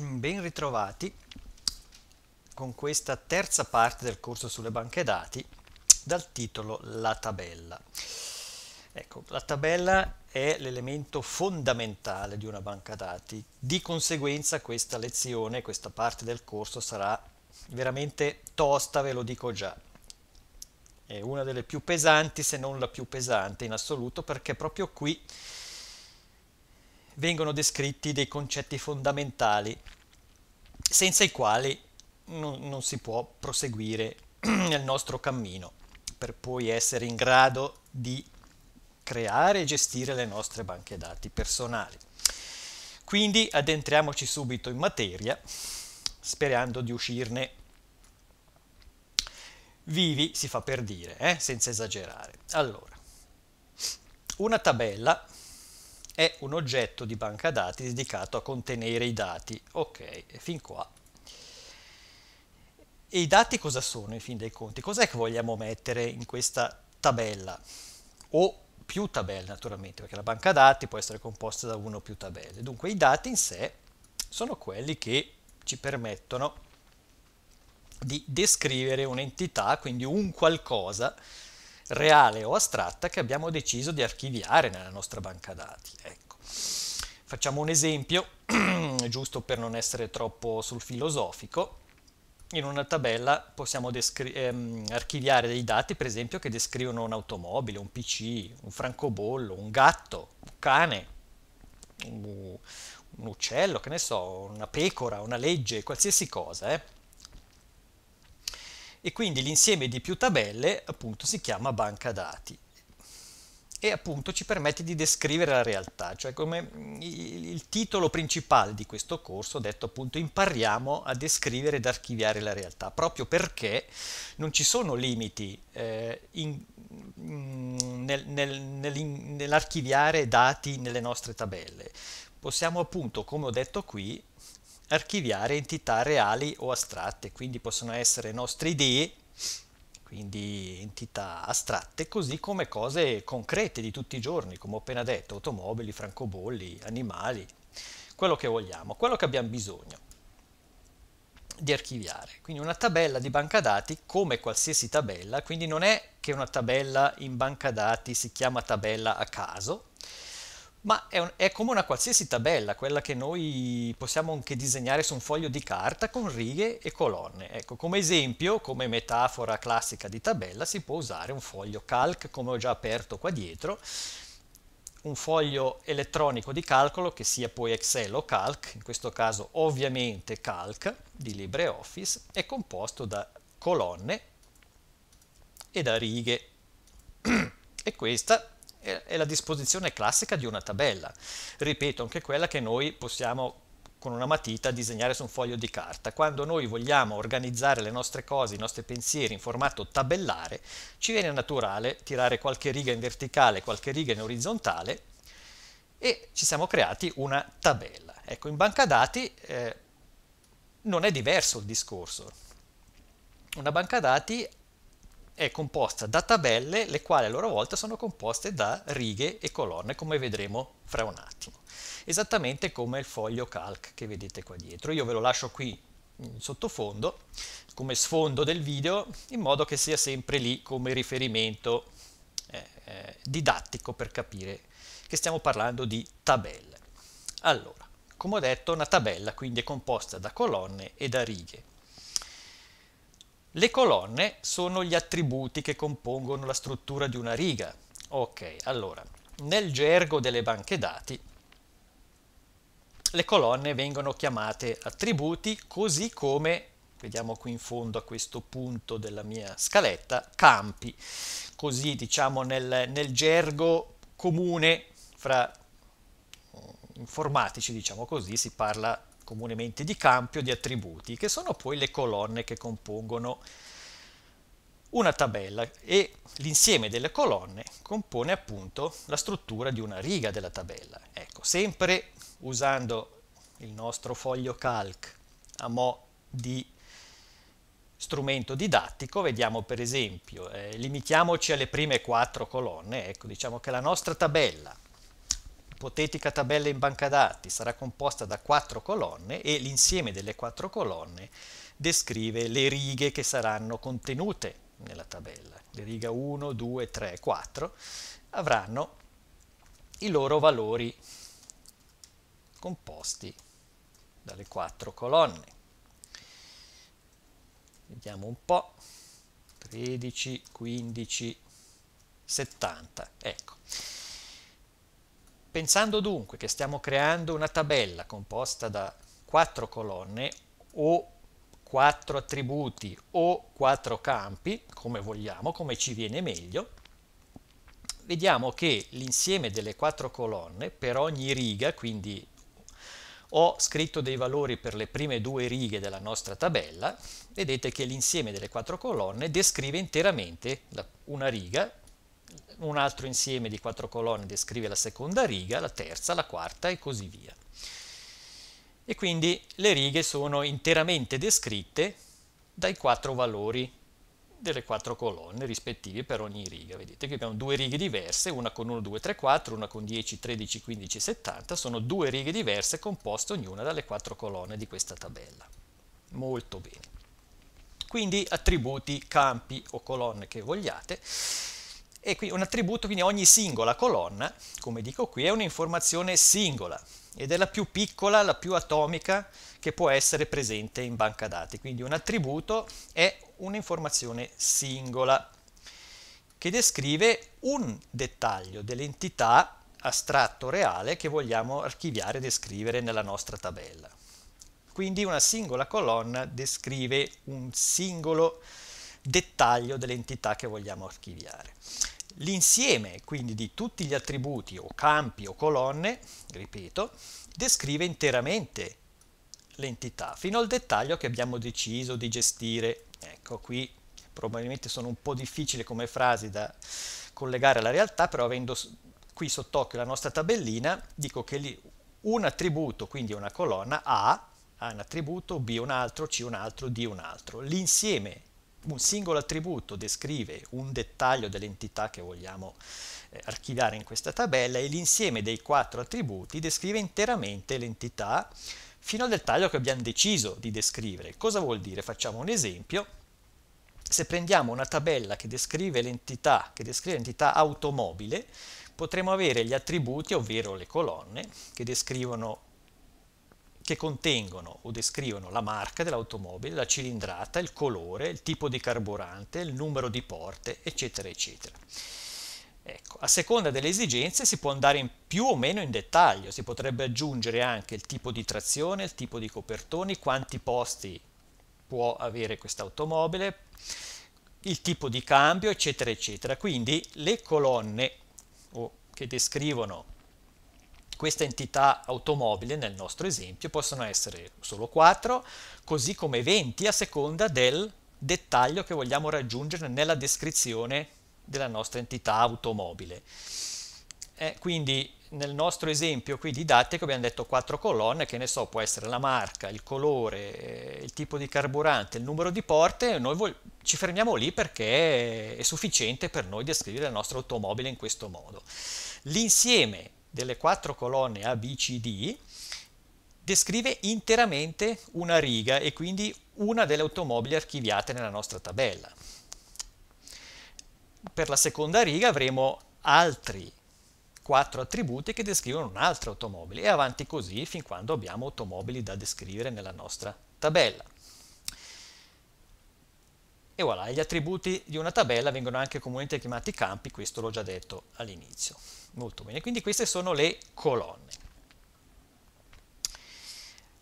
ben ritrovati con questa terza parte del corso sulle banche dati dal titolo La tabella. Ecco, la tabella è l'elemento fondamentale di una banca dati, di conseguenza questa lezione, questa parte del corso sarà veramente tosta, ve lo dico già. È una delle più pesanti, se non la più pesante in assoluto, perché proprio qui vengono descritti dei concetti fondamentali senza i quali non, non si può proseguire nel nostro cammino per poi essere in grado di creare e gestire le nostre banche dati personali. Quindi addentriamoci subito in materia sperando di uscirne vivi, si fa per dire, eh? senza esagerare. Allora, una tabella è un oggetto di banca dati dedicato a contenere i dati. Ok, fin qua. E i dati cosa sono in fin dei conti? Cos'è che vogliamo mettere in questa tabella? O più tabelle naturalmente, perché la banca dati può essere composta da uno o più tabelle. Dunque i dati in sé sono quelli che ci permettono di descrivere un'entità, quindi un qualcosa reale o astratta che abbiamo deciso di archiviare nella nostra banca dati. Ecco. Facciamo un esempio, giusto per non essere troppo sul filosofico. In una tabella possiamo ehm, archiviare dei dati, per esempio, che descrivono un'automobile, un PC, un francobollo, un gatto, un cane, un, un uccello, che ne so, una pecora, una legge, qualsiasi cosa. Eh e quindi l'insieme di più tabelle appunto si chiama banca dati e appunto ci permette di descrivere la realtà, cioè come mm, il titolo principale di questo corso, detto appunto impariamo a descrivere ed archiviare la realtà, proprio perché non ci sono limiti eh, mm, nel, nel, nel, nell'archiviare dati nelle nostre tabelle. Possiamo appunto, come ho detto qui, archiviare entità reali o astratte, quindi possono essere nostre idee, quindi entità astratte, così come cose concrete di tutti i giorni, come ho appena detto, automobili, francobolli, animali, quello che vogliamo, quello che abbiamo bisogno di archiviare. Quindi una tabella di banca dati come qualsiasi tabella, quindi non è che una tabella in banca dati si chiama tabella a caso, ma è, un, è, come una qualsiasi tabella, quella che noi possiamo anche disegnare su un foglio di carta con righe e colonne. Ecco, come esempio, come metafora classica di tabella, si può usare un foglio calc, come ho già aperto qua dietro, un foglio elettronico di calcolo che sia poi Excel o Calc, in questo caso ovviamente Calc di LibreOffice, è composto da colonne e da righe. e questa è la disposizione classica di una tabella, ripeto, anche quella che noi possiamo con una matita disegnare su un foglio di carta. Quando noi vogliamo organizzare le nostre cose, i nostri pensieri in formato tabellare, ci viene naturale tirare qualche riga in verticale, qualche riga in orizzontale e ci siamo creati una tabella. Ecco, in banca dati eh, non è diverso il discorso. Una banca dati è composta da tabelle, le quali a loro volta sono composte da righe e colonne, come vedremo fra un attimo. Esattamente come il foglio calc che vedete qua dietro. Io ve lo lascio qui in sottofondo, come sfondo del video, in modo che sia sempre lì come riferimento eh, eh didattico per capire che stiamo parlando di tabelle. Allora, come ho detto, una tabella quindi è composta da colonne e da righe. Le colonne sono gli attributi che compongono la struttura di una riga. Ok, allora, nel gergo delle banche dati le colonne vengono chiamate attributi così come vediamo qui in fondo a questo punto della mia scaletta, campi, così diciamo nel, nel gergo comune fra informatici, diciamo così, si parla comunemente di campi di attributi, che sono poi le colonne che compongono una tabella e l'insieme delle colonne compone appunto la struttura di una riga della tabella. Ecco, sempre usando il nostro foglio calc a mo' di strumento didattico, vediamo per esempio, eh, limitiamoci alle prime quattro colonne, ecco, diciamo che la nostra tabella L'ipotetica tabella in banca dati sarà composta da quattro colonne e l'insieme delle quattro colonne descrive le righe che saranno contenute nella tabella. Le righe 1, 2, 3, 4 avranno i loro valori composti dalle quattro colonne. Vediamo un po'. 13, 15, 70. Ecco. Pensando dunque che stiamo creando una tabella composta da quattro colonne o quattro attributi o quattro campi, come vogliamo, come ci viene meglio, vediamo che l'insieme delle quattro colonne per ogni riga, quindi ho scritto dei valori per le prime due righe della nostra tabella, vedete che l'insieme delle quattro colonne descrive interamente una riga un altro insieme di quattro colonne descrive la seconda riga, la terza, la quarta e così via. E quindi le righe sono interamente descritte dai quattro valori delle quattro colonne rispettive per ogni riga. Vedete che abbiamo due righe diverse, una con 1, 2, 3, 4, una con 10, 13, 15 70, sono due righe diverse composte ognuna dalle quattro colonne di questa tabella. Molto bene. Quindi attributi, campi o colonne che vogliate e qui un attributo, quindi ogni singola colonna, come dico qui, è un'informazione singola ed è la più piccola, la più atomica che può essere presente in banca dati. Quindi un attributo è un'informazione singola che descrive un dettaglio dell'entità astratto reale che vogliamo archiviare e descrivere nella nostra tabella. Quindi una singola colonna descrive un singolo dettaglio dell'entità che vogliamo archiviare. L'insieme quindi di tutti gli attributi o campi o colonne, ripeto, descrive interamente l'entità fino al dettaglio che abbiamo deciso di gestire. Ecco qui probabilmente sono un po' difficili come frasi da collegare alla realtà, però avendo qui sott'occhio la nostra tabellina, dico che lì un attributo, quindi una colonna A, ha un attributo, B un altro, C un altro, D un altro. L'insieme un singolo attributo descrive un dettaglio dell'entità che vogliamo eh, archiviare in questa tabella e l'insieme dei quattro attributi descrive interamente l'entità fino al dettaglio che abbiamo deciso di descrivere. Cosa vuol dire? Facciamo un esempio. Se prendiamo una tabella che descrive l'entità, automobile, potremo avere gli attributi, ovvero le colonne, che descrivono che contengono o descrivono la marca dell'automobile, la cilindrata, il colore, il tipo di carburante, il numero di porte, eccetera, eccetera. Ecco, a seconda delle esigenze si può andare in più o meno in dettaglio, si potrebbe aggiungere anche il tipo di trazione, il tipo di copertoni, quanti posti può avere questa automobile, il tipo di cambio, eccetera, eccetera. Quindi le colonne oh, che descrivono queste entità automobile nel nostro esempio possono essere solo 4, così come 20 a seconda del dettaglio che vogliamo raggiungere nella descrizione della nostra entità automobile. Eh, quindi nel nostro esempio qui didattico abbiamo detto quattro colonne, che ne so, può essere la marca, il colore, eh, il tipo di carburante, il numero di porte, noi ci fermiamo lì perché è sufficiente per noi descrivere la nostra automobile in questo modo. L'insieme delle quattro colonne A, B, C, D descrive interamente una riga e quindi una delle automobili archiviate nella nostra tabella. Per la seconda riga avremo altri quattro attributi che descrivono un'altra automobile e avanti così fin quando abbiamo automobili da descrivere nella nostra tabella. E voilà, gli attributi di una tabella vengono anche comunemente chiamati campi, questo l'ho già detto all'inizio. Molto bene, quindi queste sono le colonne.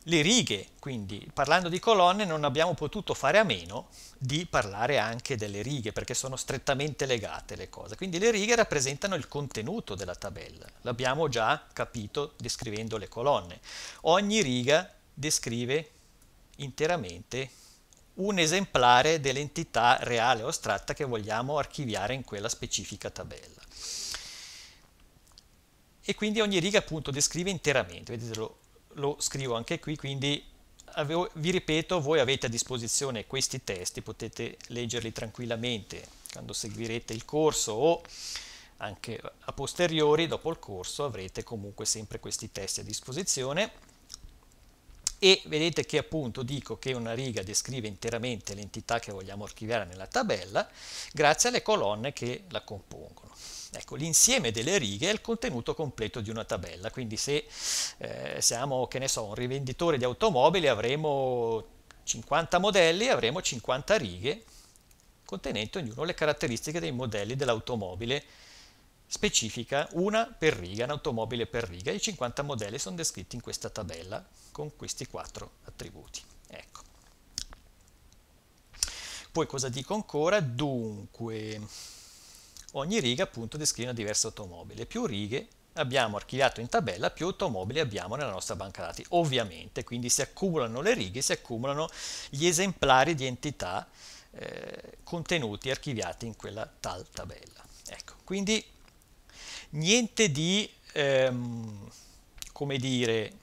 Le righe, quindi parlando di colonne non abbiamo potuto fare a meno di parlare anche delle righe perché sono strettamente legate le cose. Quindi le righe rappresentano il contenuto della tabella, l'abbiamo già capito descrivendo le colonne. Ogni riga descrive interamente un esemplare dell'entità reale o astratta che vogliamo archiviare in quella specifica tabella e quindi ogni riga appunto descrive interamente, vedete lo, lo scrivo anche qui, quindi avevo, vi ripeto, voi avete a disposizione questi testi, potete leggerli tranquillamente quando seguirete il corso o anche a posteriori, dopo il corso, avrete comunque sempre questi testi a disposizione e vedete che appunto dico che una riga descrive interamente l'entità che vogliamo archiviare nella tabella grazie alle colonne che la compongono. Ecco, l'insieme delle righe è il contenuto completo di una tabella, quindi se eh, siamo, che ne so, un rivenditore di automobili avremo 50 modelli, avremo 50 righe contenenti ognuno le caratteristiche dei modelli dell'automobile specifica una per riga, un'automobile per riga. I 50 modelli sono descritti in questa tabella con questi quattro attributi. Ecco. Poi cosa dico ancora? Dunque... Ogni riga appunto descrive una diversa automobile. Più righe abbiamo archiviato in tabella, più automobili abbiamo nella nostra banca dati. Ovviamente, quindi si accumulano le righe, si accumulano gli esemplari di entità eh, contenuti archiviati in quella tal tabella. Ecco, quindi niente di, ehm, come dire,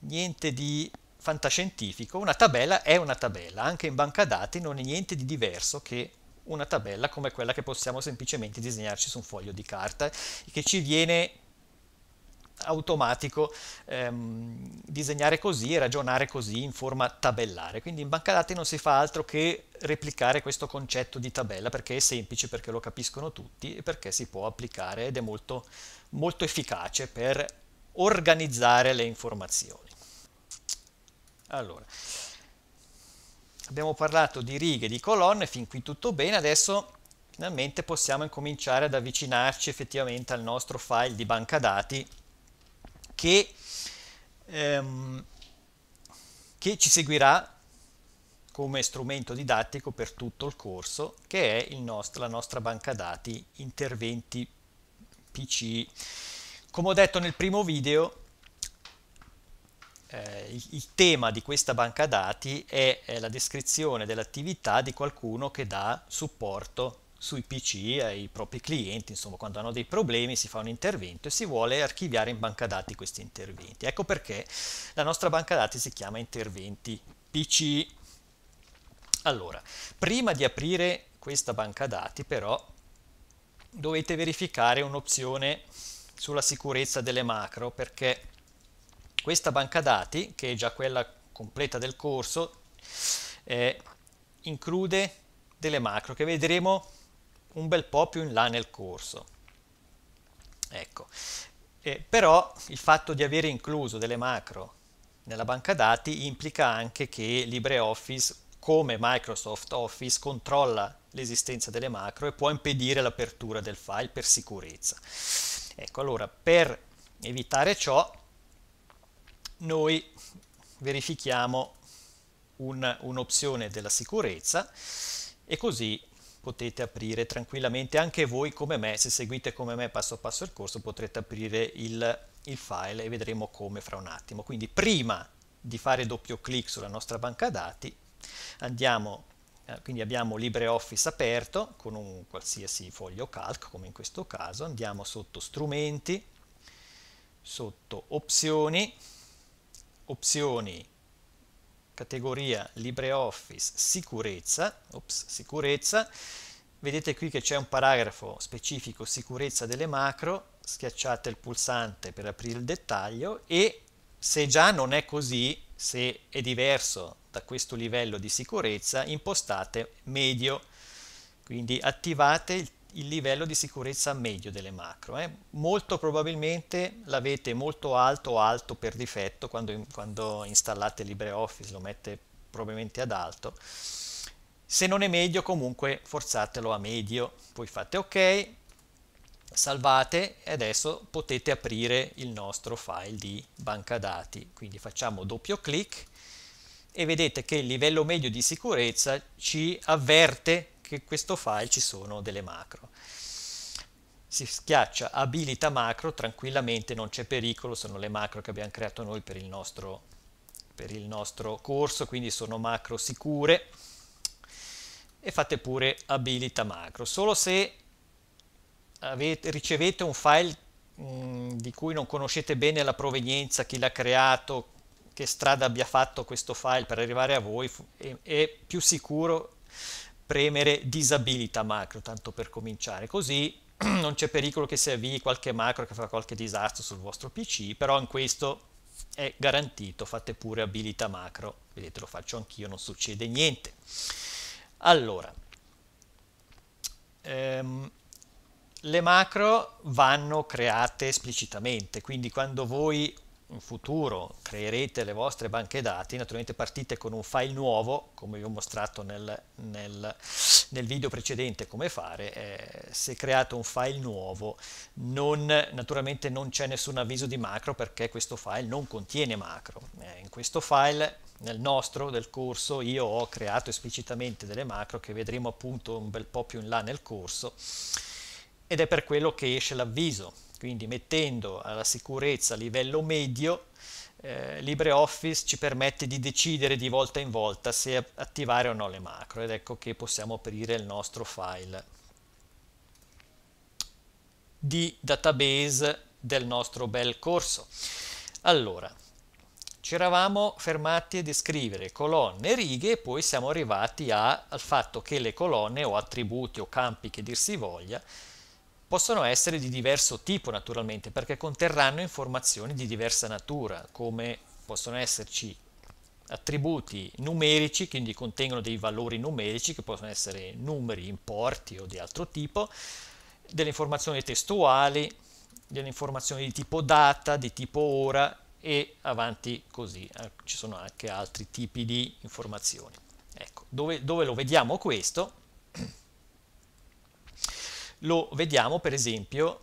niente di fantascientifico, una tabella è una tabella, anche in banca dati non è niente di diverso che una tabella come quella che possiamo semplicemente disegnarci su un foglio di carta che ci viene automatico ehm, disegnare così e ragionare così in forma tabellare. Quindi in banca dati non si fa altro che replicare questo concetto di tabella perché è semplice, perché lo capiscono tutti e perché si può applicare ed è molto, molto efficace per organizzare le informazioni. Allora, abbiamo parlato di righe, di colonne, fin qui tutto bene, adesso finalmente possiamo incominciare ad avvicinarci effettivamente al nostro file di banca dati che, ehm, che ci seguirà come strumento didattico per tutto il corso, che è nostro, la nostra banca dati interventi PC. Come ho detto nel primo video, eh, il, il, tema di questa banca dati è, è la descrizione dell'attività di qualcuno che dà supporto sui PC ai propri clienti, insomma quando hanno dei problemi si fa un intervento e si vuole archiviare in banca dati questi interventi. Ecco perché la nostra banca dati si chiama interventi PC. Allora, prima di aprire questa banca dati però dovete verificare un'opzione sulla sicurezza delle macro perché questa banca dati, che è già quella completa del corso, eh, include delle macro che vedremo un bel po' più in là nel corso. Ecco. Eh, però il fatto di avere incluso delle macro nella banca dati implica anche che LibreOffice, come Microsoft Office, controlla l'esistenza delle macro e può impedire l'apertura del file per sicurezza. Ecco, allora, per evitare ciò, noi verifichiamo un'opzione un della sicurezza e così potete aprire tranquillamente anche voi come me, se seguite come me passo passo il corso potrete aprire il, il file e vedremo come fra un attimo. Quindi prima di fare doppio clic sulla nostra banca dati andiamo eh, quindi abbiamo LibreOffice aperto con un qualsiasi foglio calc come in questo caso andiamo sotto strumenti sotto opzioni opzioni, categoria LibreOffice, sicurezza, ops, sicurezza, vedete qui che c'è un paragrafo specifico sicurezza delle macro, schiacciate il pulsante per aprire il dettaglio e se già non è così, se è diverso da questo livello di sicurezza, impostate medio, quindi attivate il il livello di sicurezza medio delle macro. Eh. Molto probabilmente l'avete molto alto o alto per difetto, quando, quando installate LibreOffice lo mette probabilmente ad alto. Se non è medio comunque forzatelo a medio, poi fate ok, salvate e adesso potete aprire il nostro file di banca dati. Quindi facciamo doppio clic e vedete che il livello medio di sicurezza ci avverte che questo file ci sono delle macro. Si schiaccia abilita macro, tranquillamente non c'è pericolo, sono le macro che abbiamo creato noi per il nostro, per il nostro corso, quindi sono macro sicure e fate pure abilita macro. Solo se avete, ricevete un file mh, mm, di cui non conoscete bene la provenienza, chi l'ha creato, che strada abbia fatto questo file per arrivare a voi, è, è più sicuro premere disabilita macro, tanto per cominciare, così non c'è pericolo che si avvii qualche macro che fa qualche disastro sul vostro PC, però in questo è garantito, fate pure abilita macro, vedete lo faccio anch'io, non succede niente. Allora, ehm, le macro vanno create esplicitamente, quindi quando voi in futuro creerete le vostre banche dati, naturalmente partite con un file nuovo, come vi ho mostrato nel, nel, nel video precedente come fare, eh, se create un file nuovo non, naturalmente non c'è nessun avviso di macro perché questo file non contiene macro, eh, in questo file nel nostro del corso io ho creato esplicitamente delle macro che vedremo appunto un bel po' più in là nel corso ed è per quello che esce l'avviso quindi mettendo alla sicurezza a livello medio, eh, LibreOffice ci permette di decidere di volta in volta se attivare o no le macro ed ecco che possiamo aprire il nostro file di database del nostro bel corso. Allora, ci eravamo fermati a descrivere colonne, e righe e poi siamo arrivati a, al fatto che le colonne o attributi o campi che dir si voglia Possono essere di diverso tipo naturalmente perché conterranno informazioni di diversa natura, come possono esserci attributi numerici, quindi contengono dei valori numerici che possono essere numeri, importi o di altro tipo, delle informazioni testuali, delle informazioni di tipo data, di tipo ora e avanti così. Ah, ci sono anche altri tipi di informazioni. Ecco, dove, dove lo vediamo questo? Lo vediamo per esempio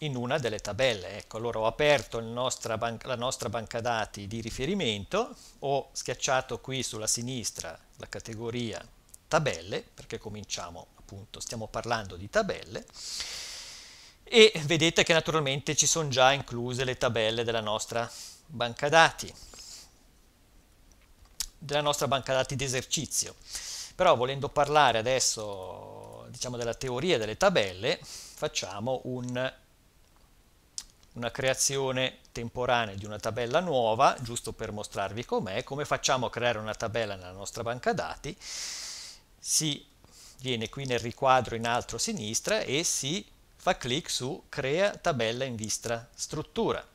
in una delle tabelle. Ecco, allora ho aperto nostra banca, la nostra banca dati di riferimento, ho schiacciato qui sulla sinistra la categoria tabelle, perché cominciamo appunto, stiamo parlando di tabelle, e vedete che naturalmente ci sono già incluse le tabelle della nostra banca dati, della nostra banca dati di esercizio. Però volendo parlare adesso diciamo, della teoria delle tabelle, facciamo un, una creazione temporanea di una tabella nuova, giusto per mostrarvi com'è, come facciamo a creare una tabella nella nostra banca dati, si viene qui nel riquadro in alto a sinistra e si fa clic su crea tabella in vista struttura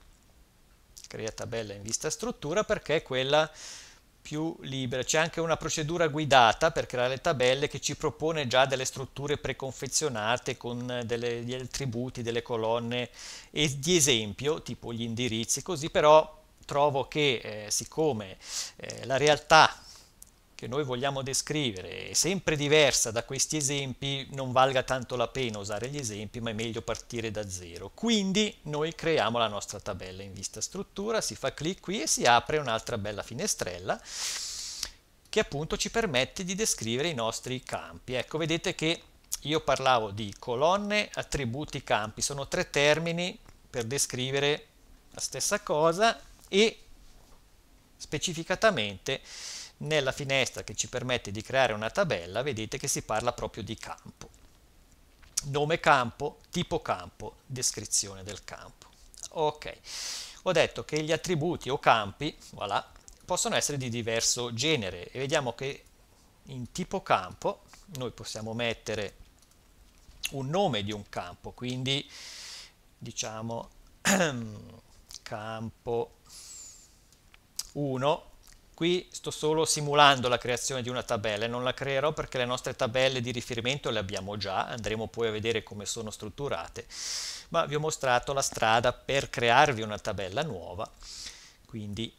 crea tabella in vista struttura perché è quella più libera. C'è anche una procedura guidata per creare le tabelle che ci propone già delle strutture preconfezionate con delle, degli attributi, delle colonne e di esempio, tipo gli indirizzi, così però trovo che eh, siccome eh, la realtà che noi vogliamo descrivere è sempre diversa da questi esempi, non valga tanto la pena usare gli esempi, ma è meglio partire da zero. Quindi noi creiamo la nostra tabella in vista struttura, si fa clic qui e si apre un'altra bella finestrella che appunto ci permette di descrivere i nostri campi. Ecco, vedete che io parlavo di colonne, attributi, campi, sono tre termini per descrivere la stessa cosa e specificatamente nella finestra che ci permette di creare una tabella vedete che si parla proprio di campo. Nome campo, tipo campo, descrizione del campo. Ok, ho detto che gli attributi o campi voilà, possono essere di diverso genere e vediamo che in tipo campo noi possiamo mettere un nome di un campo, quindi diciamo campo 1 Qui sto solo simulando la creazione di una tabella e non la creerò perché le nostre tabelle di riferimento le abbiamo già, andremo poi a vedere come sono strutturate, ma vi ho mostrato la strada per crearvi una tabella nuova, quindi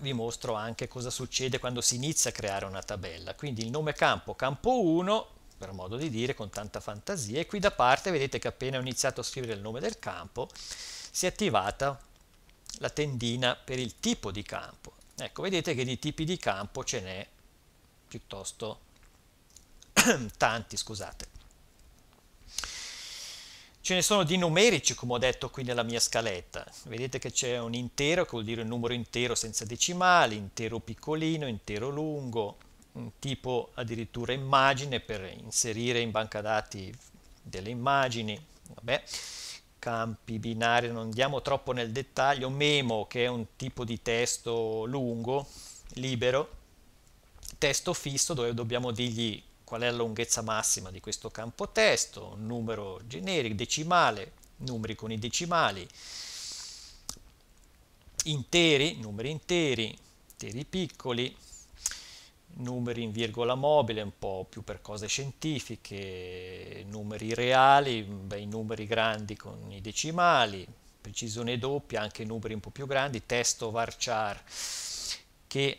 vi mostro anche cosa succede quando si inizia a creare una tabella. Quindi il nome campo, campo 1, per modo di dire, con tanta fantasia, e qui da parte vedete che appena ho iniziato a scrivere il nome del campo si è attivata la tendina per il tipo di campo. Ecco, vedete che di tipi di campo ce n'è piuttosto tanti, scusate. Ce ne sono di numerici, come ho detto qui nella mia scaletta. Vedete che c'è un intero, che vuol dire un numero intero senza decimali, intero piccolino, intero lungo, un tipo addirittura immagine per inserire in banca dati delle immagini. Vabbè campi, binari, non andiamo troppo nel dettaglio, memo che è un tipo di testo lungo, libero, testo fisso dove dobbiamo dirgli qual è la lunghezza massima di questo campo testo, un numero generico, decimale, numeri con i decimali, interi, numeri interi, interi piccoli, numeri in virgola mobile, un po' più per cose scientifiche, numeri reali, beh, i numeri grandi con i decimali, precisione doppia, anche numeri un po' più grandi, testo varchar, che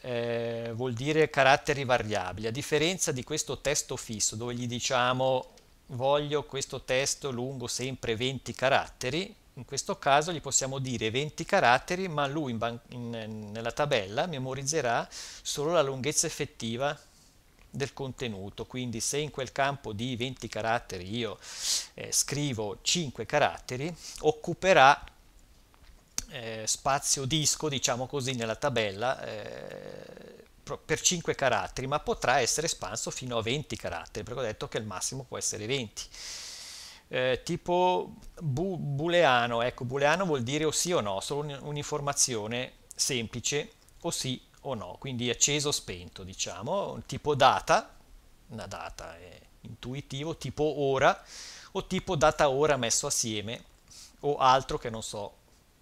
eh, vuol dire caratteri variabili, a differenza di questo testo fisso dove gli diciamo voglio questo testo lungo sempre 20 caratteri, in questo caso gli possiamo dire 20 caratteri, ma lui in in, nella tabella memorizzerà solo la lunghezza effettiva del contenuto, quindi se in quel campo di 20 caratteri io eh, scrivo 5 caratteri, occuperà eh, spazio disco, diciamo così, nella tabella eh, per 5 caratteri, ma potrà essere espanso fino a 20 caratteri, perché ho detto che il massimo può essere 20 eh, tipo bu booleano, ecco booleano vuol dire o sì o no, solo un'informazione semplice o sì o no, quindi acceso o spento diciamo, tipo data, una data è eh, intuitivo, tipo ora o tipo data ora messo assieme o altro che non so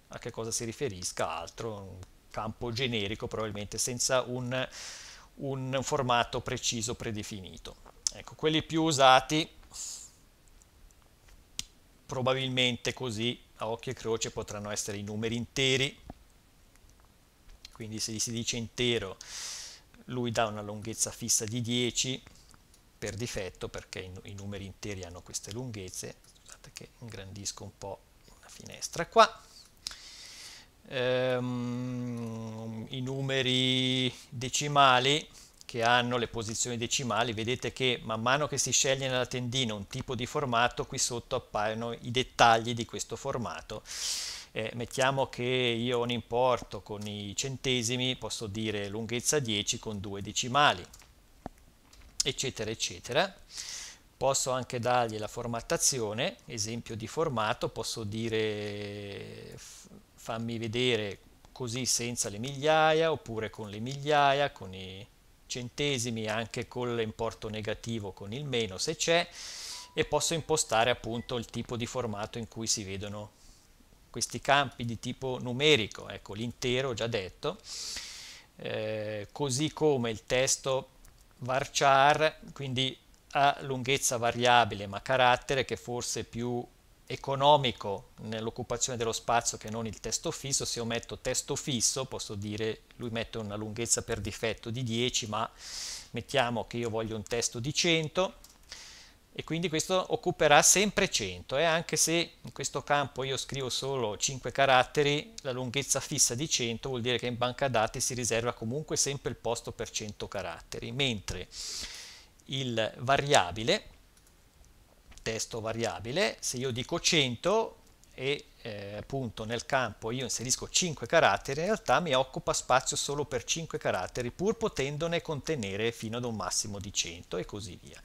a che cosa si riferisca, altro, un campo generico probabilmente senza un, un formato preciso predefinito. Ecco, quelli più usati probabilmente così a occhio e croce potranno essere i numeri interi quindi se gli si dice intero lui dà una lunghezza fissa di 10 per difetto perché i, numeri interi hanno queste lunghezze scusate che ingrandisco un po' la finestra qua ehm, i numeri decimali che hanno le posizioni decimali, vedete che man mano che si sceglie nella tendina un tipo di formato, qui sotto appaiono i dettagli di questo formato. Eh, mettiamo che io ho un importo con i centesimi, posso dire lunghezza 10 con due decimali, eccetera, eccetera. Posso anche dargli la formattazione, esempio di formato, posso dire fammi vedere così senza le migliaia, oppure con le migliaia, con i centesimi anche con l'importo negativo, con il meno se c'è e posso impostare appunto il tipo di formato in cui si vedono questi campi di tipo numerico, ecco l'intero già detto, eh, così come il testo varchar, quindi a lunghezza variabile ma carattere che forse è più economico nell'occupazione dello spazio che non il testo fisso, se io metto testo fisso posso dire lui mette una lunghezza per difetto di 10 ma mettiamo che io voglio un testo di 100 e quindi questo occuperà sempre 100 e eh? anche se in questo campo io scrivo solo 5 caratteri la lunghezza fissa di 100 vuol dire che in banca dati si riserva comunque sempre il posto per 100 caratteri mentre il variabile testo variabile, se io dico 100 e eh, appunto nel campo io inserisco 5 caratteri, in realtà mi occupa spazio solo per 5 caratteri, pur potendone contenere fino ad un massimo di 100 e così via.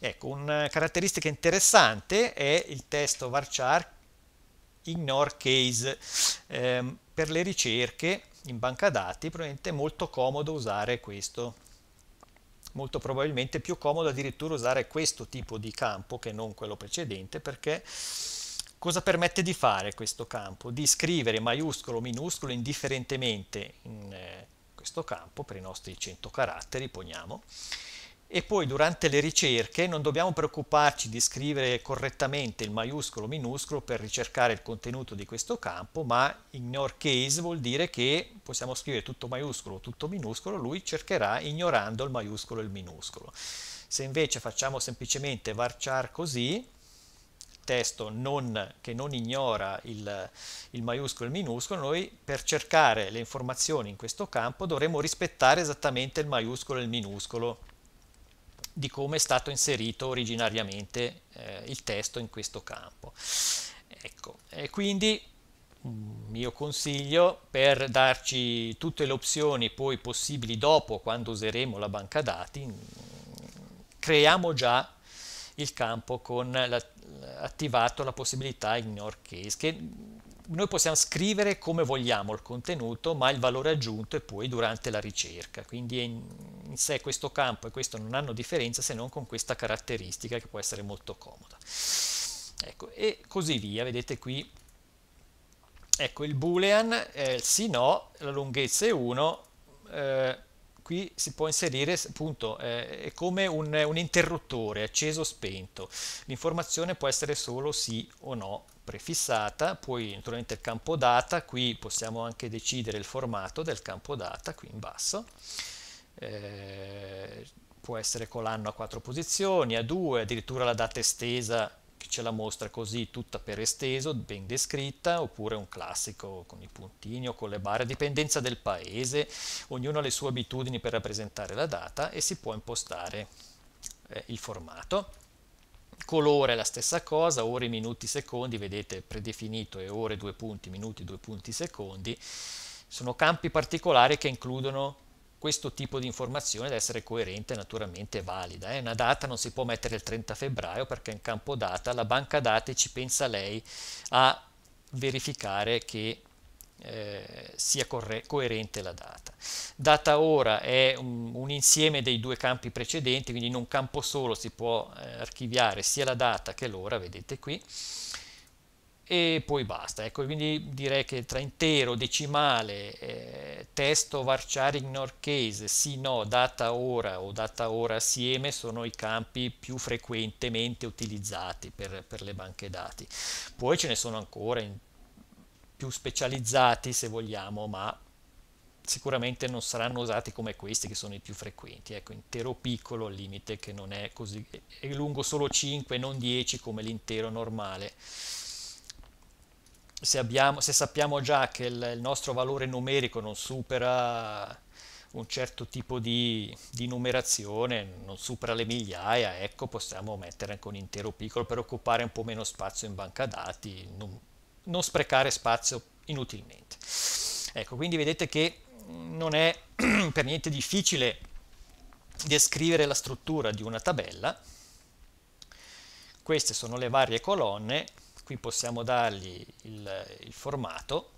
Ecco, una eh, caratteristica interessante è il testo varchar ignore case. Eh, per le ricerche in banca dati probabilmente è molto comodo usare questo molto probabilmente più comodo addirittura usare questo tipo di campo che non quello precedente perché cosa permette di fare questo campo? Di scrivere maiuscolo o minuscolo indifferentemente in eh, questo campo per i nostri 100 caratteri, poniamo, e poi durante le ricerche non dobbiamo preoccuparci di scrivere correttamente il maiuscolo minuscolo per ricercare il contenuto di questo campo, ma ignore case vuol dire che possiamo scrivere tutto maiuscolo o tutto minuscolo, lui cercherà ignorando il maiuscolo e il minuscolo. Se invece facciamo semplicemente varchar così, testo non, che non ignora il, il, maiuscolo e il minuscolo, noi per cercare le informazioni in questo campo dovremo rispettare esattamente il maiuscolo e il minuscolo di come è stato inserito originariamente eh, il testo in questo campo. Ecco, e quindi mm, mio consiglio per darci tutte le opzioni poi possibili dopo quando useremo la banca dati mm, creiamo già il campo con la, attivato la possibilità ignore case che noi possiamo scrivere come vogliamo il contenuto, ma il valore aggiunto è poi durante la ricerca, quindi in, in, sé questo campo e questo non hanno differenza se non con questa caratteristica che può essere molto comoda. Ecco, e così via, vedete qui, ecco il boolean, eh, sì no, la lunghezza è 1, eh, qui si può inserire appunto eh, è come un, un interruttore acceso o spento l'informazione può essere solo sì o no prefissata, poi naturalmente il campo data, qui possiamo anche decidere il formato del campo data, qui in basso, eh, può essere colonna a quattro posizioni, a due, addirittura la data estesa che ce la mostra così tutta per esteso, ben descritta, oppure un classico con i puntini o con le barre, a dipendenza del paese, ognuno ha le sue abitudini per rappresentare la data e si può impostare eh, il formato colore è la stessa cosa, ore, minuti, secondi, vedete predefinito è ore, due punti, minuti, due punti, secondi, sono campi particolari che includono questo tipo di informazione deve essere coerente e naturalmente valida. Eh? Una data non si può mettere il 30 febbraio perché in campo data la banca dati ci pensa lei a verificare che eh, sia coerente la data. Data ora è un, un, insieme dei due campi precedenti, quindi in un campo solo si può eh, archiviare sia la data che l'ora, vedete qui, e poi basta. Ecco, quindi direi che tra intero, decimale, eh, testo, varchar, ignore case, sì, no, data ora o data ora assieme sono i campi più frequentemente utilizzati per, per le banche dati. Poi ce ne sono ancora in più specializzati se vogliamo, ma sicuramente non saranno usati come questi che sono i più frequenti, ecco intero piccolo al limite che non è così, è lungo solo 5 non 10 come l'intero normale. Se, abbiamo, se sappiamo già che il, il, nostro valore numerico non supera un certo tipo di, di numerazione, non supera le migliaia, ecco possiamo mettere anche un intero piccolo per occupare un po' meno spazio in banca dati, non, non sprecare spazio inutilmente. Ecco, quindi vedete che mm, non è per niente difficile descrivere la struttura di una tabella. Queste sono le varie colonne, qui possiamo dargli il, il formato.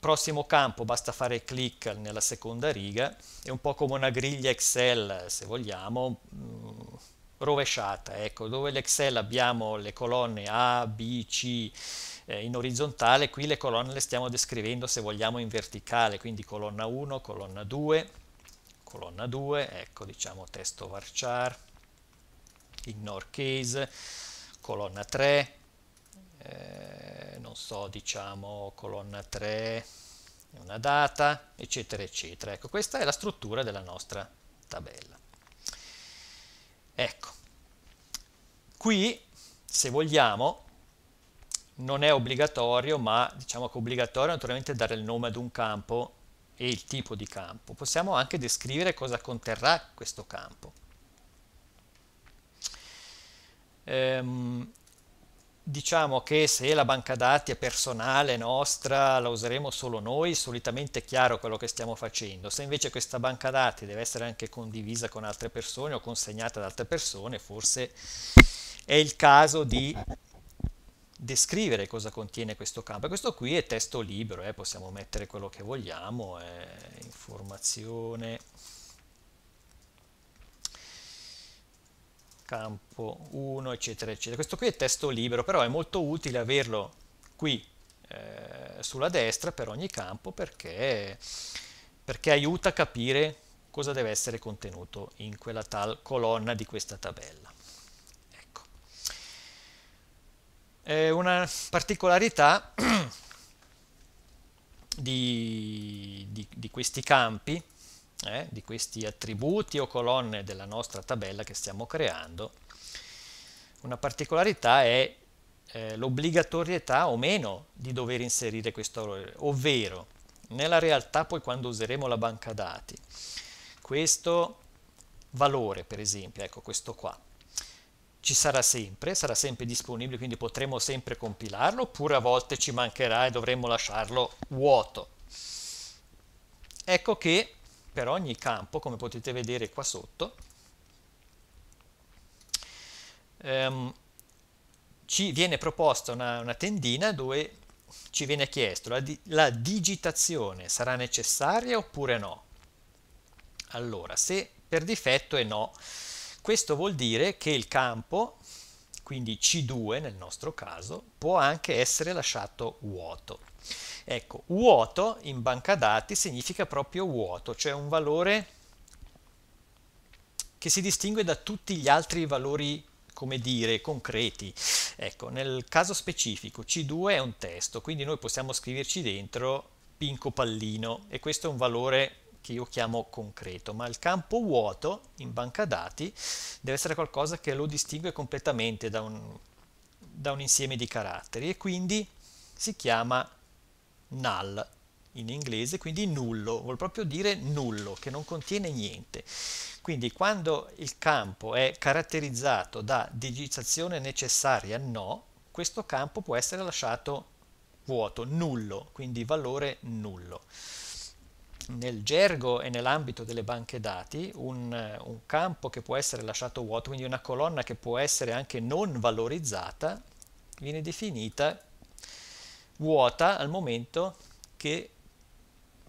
Prossimo campo basta fare clic nella seconda riga, è un po' come una griglia Excel se vogliamo, mm, rovesciata, ecco, dove l'Excel abbiamo le colonne A, B, C eh, in orizzontale, qui le colonne le stiamo descrivendo se vogliamo in verticale, quindi colonna 1, colonna 2, colonna 2, ecco diciamo testo varchar, ignore case, colonna 3, eh, non so diciamo colonna 3, una data, eccetera eccetera. Ecco questa è la struttura della nostra tabella. Ecco, qui se vogliamo non è obbligatorio, ma diciamo che è obbligatorio naturalmente dare il nome ad un campo e il tipo di campo. Possiamo anche descrivere cosa conterrà questo campo. Ehm, diciamo che se la banca dati è personale nostra, la useremo solo noi, solitamente è chiaro quello che stiamo facendo. Se invece questa banca dati deve essere anche condivisa con altre persone o consegnata ad altre persone, forse è il caso di descrivere cosa contiene questo campo. questo qui è testo libero, eh, possiamo mettere quello che vogliamo, eh, informazione campo 1, eccetera, eccetera. Questo qui è testo libero, però è molto utile averlo qui eh, sulla destra per ogni campo perché, perché aiuta a capire cosa deve essere contenuto in quella tal colonna di questa tabella. Ecco. Eh, una particolarità di, di, di questi campi eh, di questi attributi o colonne della nostra tabella che stiamo creando, una particolarità è eh, l'obbligatorietà o meno di dover inserire questo valore, ovvero nella realtà poi quando useremo la banca dati, questo valore per esempio, ecco questo qua, ci sarà sempre, sarà sempre disponibile, quindi potremo sempre compilarlo, oppure a volte ci mancherà e dovremo lasciarlo vuoto. Ecco che per ogni campo, come potete vedere qua sotto, ehm, ci viene proposta una, una, tendina dove ci viene chiesto la, la digitazione sarà necessaria oppure no? Allora, se per difetto è no, questo vuol dire che il campo, quindi C2 nel nostro caso, può anche essere lasciato vuoto. Ecco, vuoto in banca dati significa proprio vuoto, cioè un valore che si distingue da tutti gli altri valori come dire, concreti. Ecco, nel caso specifico C2 è un testo, quindi noi possiamo scriverci dentro Pinco Pallino e questo è un valore che io chiamo concreto, ma il campo vuoto in banca dati deve essere qualcosa che lo distingue completamente da un, da un insieme di caratteri e quindi si chiama null in inglese, quindi nullo, vuol proprio dire nullo, che non contiene niente. Quindi quando il campo è caratterizzato da digitazione necessaria no, questo campo può essere lasciato vuoto, nullo, quindi valore nullo. Nel gergo e nell'ambito delle banche dati, un, un campo che può essere lasciato vuoto, quindi una colonna che può essere anche non valorizzata, viene definita vuota al momento che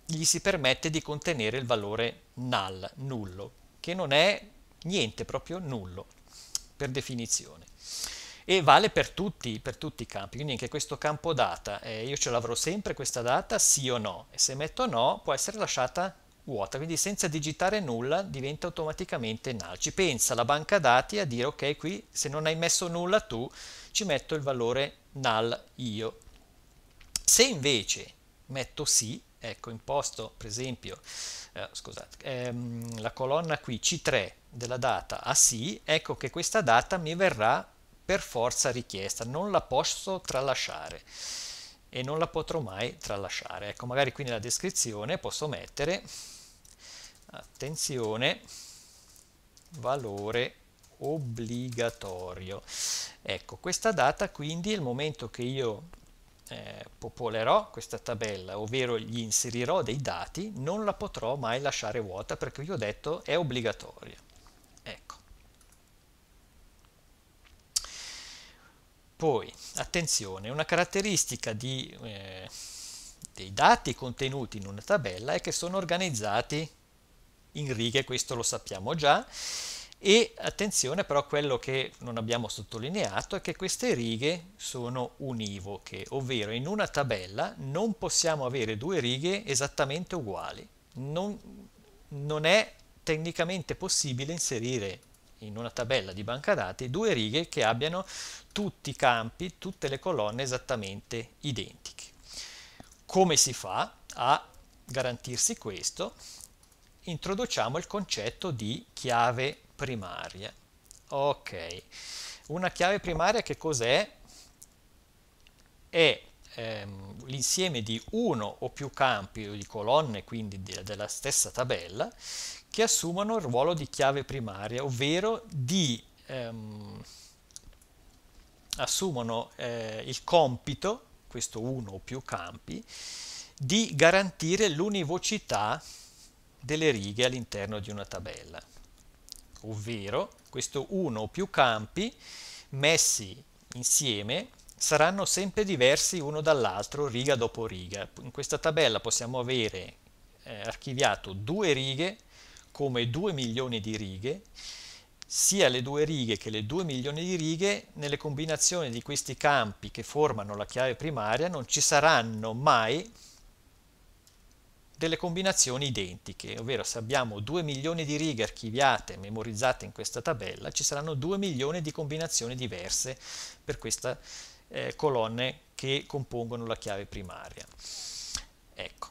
gli si permette di contenere il valore null, nullo, che non è niente, proprio nullo, per definizione. E vale per tutti, per tutti i campi, quindi anche questo campo data, eh, io ce l'avrò sempre questa data, sì o no, e se metto no può essere lasciata vuota, quindi senza digitare nulla diventa automaticamente null. Ci pensa la banca dati a dire ok, qui se non hai messo nulla tu, ci metto il valore null io, se invece metto sì, ecco, imposto per esempio, eh, scusate, ehm, la colonna qui C3 della data a sì, ecco che questa data mi verrà per forza richiesta, non la posso tralasciare e non la potrò mai tralasciare. Ecco, magari qui nella descrizione posso mettere, attenzione, valore obbligatorio. Ecco, questa data quindi il momento che io eh, popolerò questa tabella, ovvero gli inserirò dei dati, non la potrò mai lasciare vuota perché vi ho detto è obbligatoria. Ecco. Poi, attenzione, una caratteristica di, eh, dei dati contenuti in una tabella è che sono organizzati in righe, questo lo sappiamo già, e attenzione però quello che non abbiamo sottolineato è che queste righe sono univoche, ovvero in una tabella non possiamo avere due righe esattamente uguali. Non, non è tecnicamente possibile inserire in una tabella di banca dati due righe che abbiano tutti i campi, tutte le colonne esattamente identiche. Come si fa a garantirsi questo? Introduciamo il concetto di chiave primarie. Ok, una chiave primaria che cos'è? È ehm, l'insieme di uno o più campi o di colonne, quindi de della stessa tabella, che assumono il ruolo di chiave primaria, ovvero di, ehm, assumono eh, il compito, questo uno o più campi, di garantire l'univocità delle righe all'interno di una tabella ovvero questo uno o più campi messi insieme saranno sempre diversi uno dall'altro riga dopo riga. In questa tabella possiamo avere eh, archiviato due righe come 2 milioni di righe, sia le due righe che le 2 milioni di righe nelle combinazioni di questi campi che formano la chiave primaria non ci saranno mai delle combinazioni identiche, ovvero se abbiamo 2 milioni di righe archiviate e memorizzate in questa tabella, ci saranno 2 milioni di combinazioni diverse per queste eh, colonne che compongono la chiave primaria. Ecco.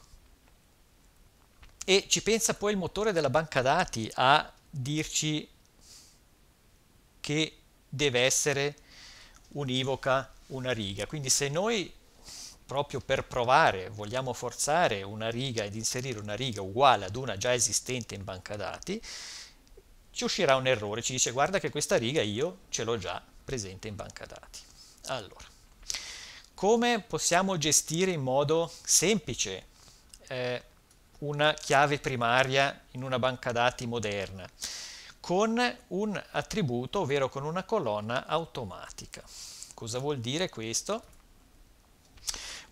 E ci pensa poi il motore della banca dati a dirci che deve essere univoca una riga, quindi se noi proprio per provare, vogliamo forzare una riga ed inserire una riga uguale ad una già esistente in banca dati, ci uscirà un errore, ci dice guarda che questa riga io ce l'ho già presente in banca dati. Allora, come possiamo gestire in modo semplice eh, una chiave primaria in una banca dati moderna? Con un attributo, ovvero con una colonna automatica. Cosa vuol dire questo?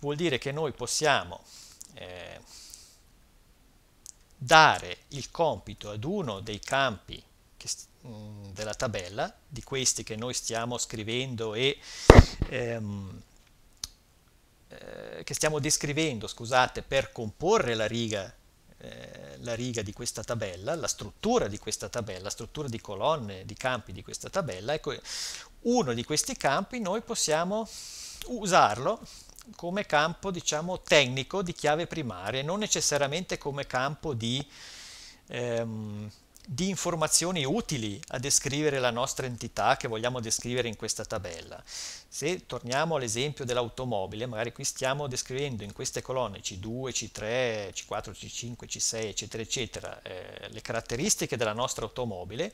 vuol dire che noi possiamo eh, dare il compito ad uno dei campi che, mh, mm, della tabella, di questi che noi stiamo scrivendo e ehm, eh, che stiamo descrivendo, scusate, per comporre la riga eh, la riga di questa tabella, la struttura di questa tabella, la struttura di colonne, di campi di questa tabella, ecco, uno di questi campi noi possiamo usarlo come campo diciamo, tecnico di chiave primaria, non necessariamente come campo di, ehm, di informazioni utili a descrivere la nostra entità che vogliamo descrivere in questa tabella. Se torniamo all'esempio dell'automobile, magari qui stiamo descrivendo in queste colonne C2, C3, C4, C5, C6, eccetera, eccetera, eh, le caratteristiche della nostra automobile,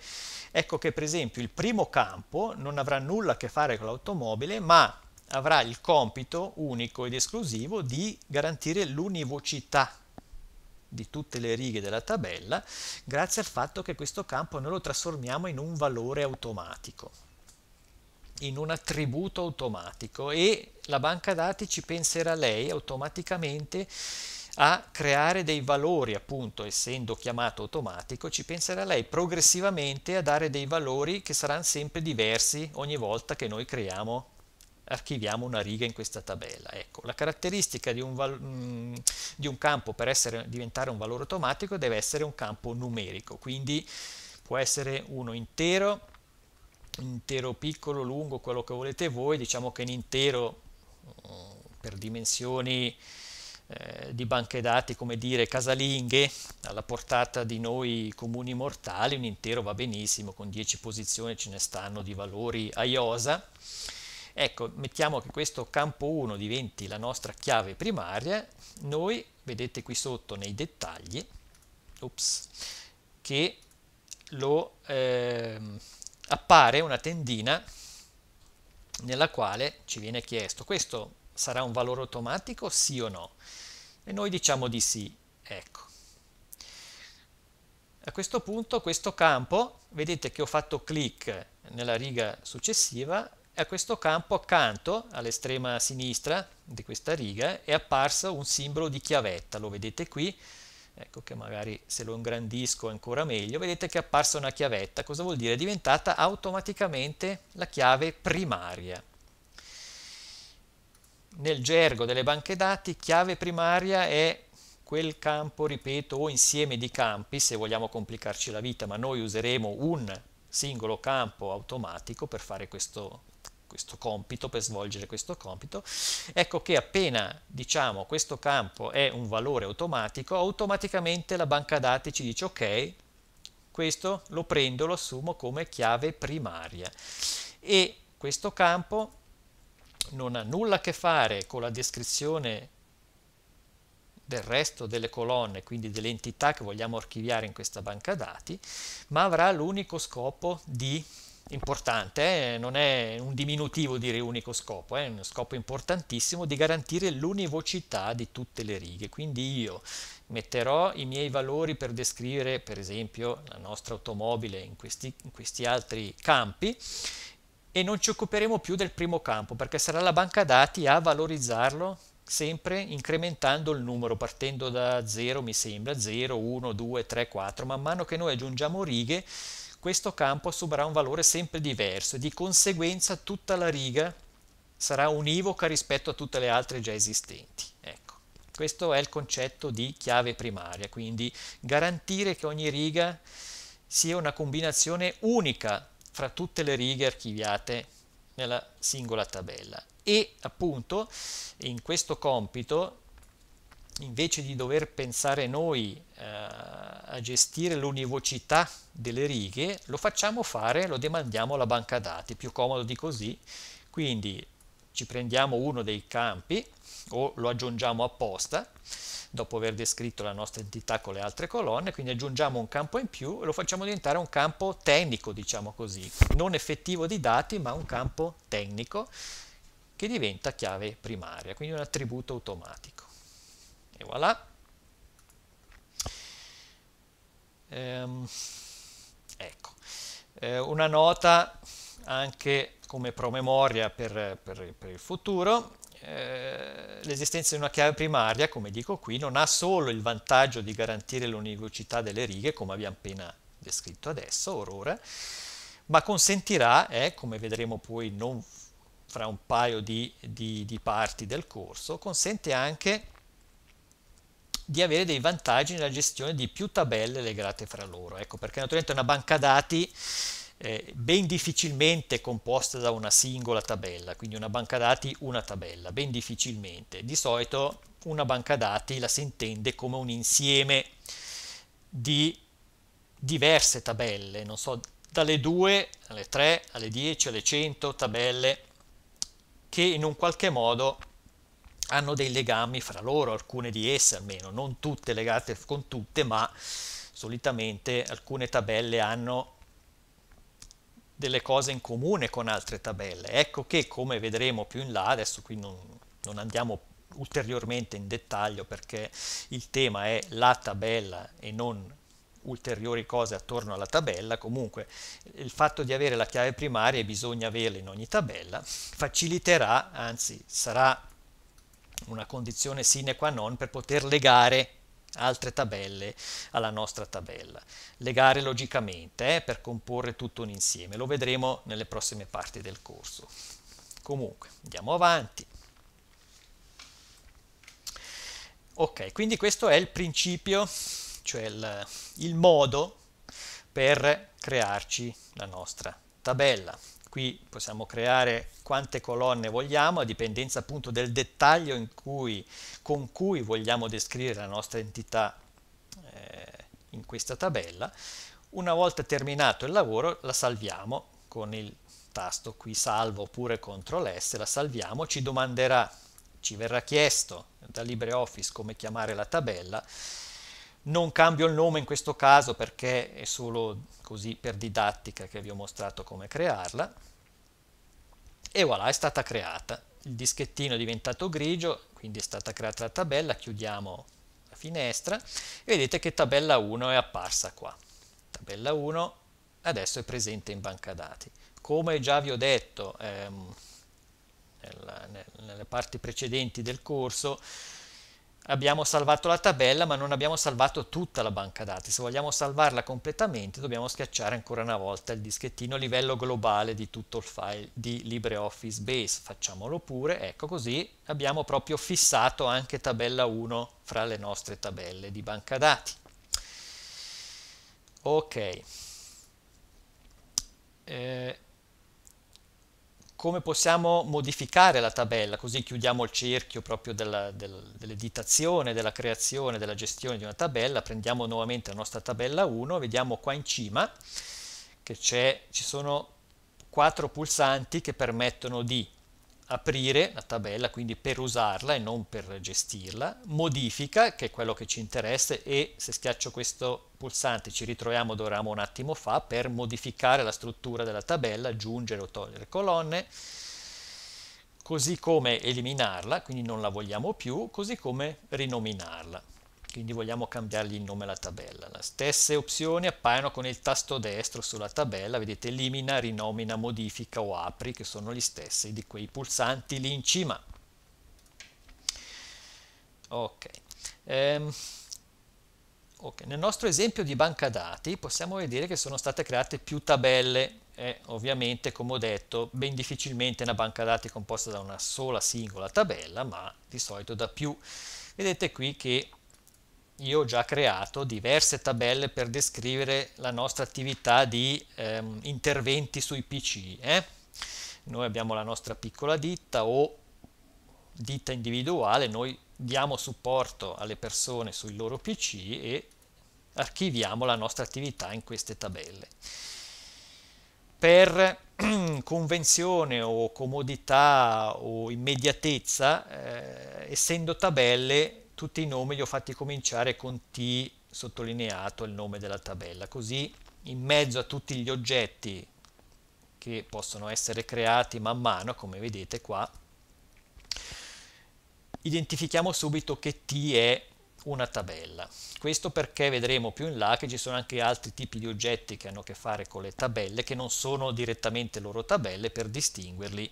ecco che per esempio il primo campo non avrà nulla a che fare con l'automobile, ma avrà il compito unico ed esclusivo di garantire l'univocità di tutte le righe della tabella grazie al fatto che questo campo noi lo trasformiamo in un valore automatico in un attributo automatico e la banca dati ci penserà lei automaticamente a creare dei valori appunto essendo chiamato automatico ci penserà lei progressivamente a dare dei valori che saranno sempre diversi ogni volta che noi creiamo archiviamo una riga in questa tabella. Ecco, la caratteristica di un, mm, di un campo per essere, diventare un valore automatico deve essere un campo numerico, quindi può essere uno intero, intero piccolo, lungo, quello che volete voi, diciamo che in intero mm, per dimensioni eh, di banche dati, come dire, casalinghe, alla portata di noi comuni mortali, un intero va benissimo, con 10 posizioni ce ne stanno di valori a IOSA Ecco, mettiamo che questo campo 1 diventi la nostra chiave primaria, noi vedete qui sotto nei dettagli ups, che lo, eh, appare una tendina nella quale ci viene chiesto questo sarà un valore automatico sì o no e noi diciamo di sì ecco a questo punto questo campo vedete che ho fatto clic nella riga successiva a questo campo accanto, all'estrema sinistra di questa riga, è apparso un simbolo di chiavetta, lo vedete qui, ecco che magari se lo ingrandisco ancora meglio, vedete che è apparsa una chiavetta, cosa vuol dire? È diventata automaticamente la chiave primaria. Nel gergo delle banche dati, chiave primaria è quel campo, ripeto, o insieme di campi, se vogliamo complicarci la vita, ma noi useremo un singolo campo automatico per fare questo questo compito, per svolgere questo compito, ecco che appena diciamo questo campo è un valore automatico, automaticamente la banca dati ci dice ok, questo lo prendo, lo assumo come chiave primaria e questo campo non ha nulla a che fare con la descrizione del resto delle colonne, quindi delle entità che vogliamo archiviare in questa banca dati, ma avrà l'unico scopo di importante, eh? non è un diminutivo dire unico scopo, eh, è uno scopo importantissimo di garantire l'univocità di tutte le righe. Quindi io metterò i miei valori per descrivere per esempio la nostra automobile in questi, in questi altri campi e non ci occuperemo più del primo campo perché sarà la banca dati a valorizzarlo sempre incrementando il numero partendo da 0 mi sembra 0, 1, 2, 3, 4 man mano che noi aggiungiamo righe questo campo assumerà un valore sempre diverso e di conseguenza tutta la riga sarà univoca rispetto a tutte le altre già esistenti. Ecco, questo è il concetto di chiave primaria, quindi garantire che ogni riga sia una combinazione unica fra tutte le righe archiviate nella singola tabella. E appunto in questo compito invece di dover pensare noi eh, a gestire l'univocità delle righe, lo facciamo fare, lo demandiamo alla banca dati, più comodo di così, quindi ci prendiamo uno dei campi o lo aggiungiamo apposta dopo aver descritto la nostra entità con le altre colonne, quindi aggiungiamo un campo in più e lo facciamo diventare un campo tecnico, diciamo così, non effettivo di dati ma un campo tecnico che diventa chiave primaria, quindi un attributo automatico. E voilà ehm, ecco eh, una nota anche come promemoria per, per, per il futuro eh, l'esistenza di una chiave primaria come dico qui non ha solo il vantaggio di garantire l'univocità delle righe come abbiamo appena descritto adesso or ma consentirà eh, come vedremo poi non fra un paio di, di, di parti del corso consente anche di avere dei vantaggi nella gestione di più tabelle legate fra loro. Ecco perché naturalmente una banca dati eh, ben difficilmente composta da una singola tabella, quindi una banca dati una tabella, ben difficilmente. Di solito una banca dati la si intende come un insieme di diverse tabelle, non so, dalle 2 alle 3, alle 10, alle 100 tabelle che in un qualche modo hanno dei legami fra loro, alcune di esse almeno, non tutte legate con tutte, ma solitamente alcune tabelle hanno delle cose in comune con altre tabelle. Ecco che, come vedremo più in là, adesso qui non, non andiamo ulteriormente in dettaglio perché il tema è la tabella e non ulteriori cose attorno alla tabella, comunque il fatto di avere la chiave primaria e bisogna averla in ogni tabella faciliterà, anzi sarà una condizione sine qua non per poter legare altre tabelle alla nostra tabella. Legare logicamente eh, per comporre tutto un insieme, lo vedremo nelle prossime parti del corso. Comunque, andiamo avanti. Ok, quindi questo è il principio, cioè il, il modo per crearci la nostra tabella qui possiamo creare quante colonne vogliamo a dipendenza appunto del dettaglio cui, con cui vogliamo descrivere la nostra entità eh, in questa tabella. Una volta terminato il lavoro la salviamo con il tasto qui salvo oppure CTRL S, la salviamo, ci domanderà, ci verrà chiesto da LibreOffice come chiamare la tabella non cambio il nome in questo caso perché è solo così per didattica che vi ho mostrato come crearla e voilà è stata creata il dischettino è diventato grigio quindi è stata creata la tabella chiudiamo la finestra e vedete che tabella 1 è apparsa qua tabella 1 adesso è presente in banca dati come già vi ho detto ehm, nella, nelle parti precedenti del corso abbiamo salvato la tabella ma non abbiamo salvato tutta la banca dati, se vogliamo salvarla completamente dobbiamo schiacciare ancora una volta il dischettino a livello globale di tutto il file di LibreOffice Base, facciamolo pure, ecco così abbiamo proprio fissato anche tabella 1 fra le nostre tabelle di banca dati. Ok. Eh, come possiamo modificare la tabella, così chiudiamo il cerchio proprio della, del, dell'editazione, della creazione, della gestione di una tabella, prendiamo nuovamente la nostra tabella 1, vediamo qua in cima che ci sono quattro pulsanti che permettono di aprire la tabella, quindi per usarla e non per gestirla, modifica, che è quello che ci interessa, e se schiaccio questo pulsante ci ritroviamo dove eravamo un attimo fa, per modificare la struttura della tabella, aggiungere o togliere colonne, così come eliminarla, quindi non la vogliamo più, così come rinominarla quindi vogliamo cambiargli il nome alla tabella. Le stesse opzioni appaiono con il tasto destro sulla tabella, vedete elimina, rinomina, modifica o apri, che sono gli stessi di quei pulsanti lì in cima. Ok. Ehm, okay. Nel nostro esempio di banca dati possiamo vedere che sono state create più tabelle, eh, ovviamente come ho detto ben difficilmente una banca dati è composta da una sola singola tabella, ma di solito da più. Vedete qui che io ho già creato diverse tabelle per descrivere la nostra attività di ehm, interventi sui PC. Eh? Noi abbiamo la nostra piccola ditta o ditta individuale, noi diamo supporto alle persone sui loro PC e archiviamo la nostra attività in queste tabelle. Per convenzione o comodità o immediatezza, eh, essendo tabelle, tutti i nomi li ho fatti cominciare con T sottolineato il nome della tabella, così in mezzo a tutti gli oggetti che possono essere creati man mano, come vedete qua, identifichiamo subito che T è una tabella. Questo perché vedremo più in là che ci sono anche altri tipi di oggetti che hanno a che fare con le tabelle, che non sono direttamente loro tabelle, per distinguerli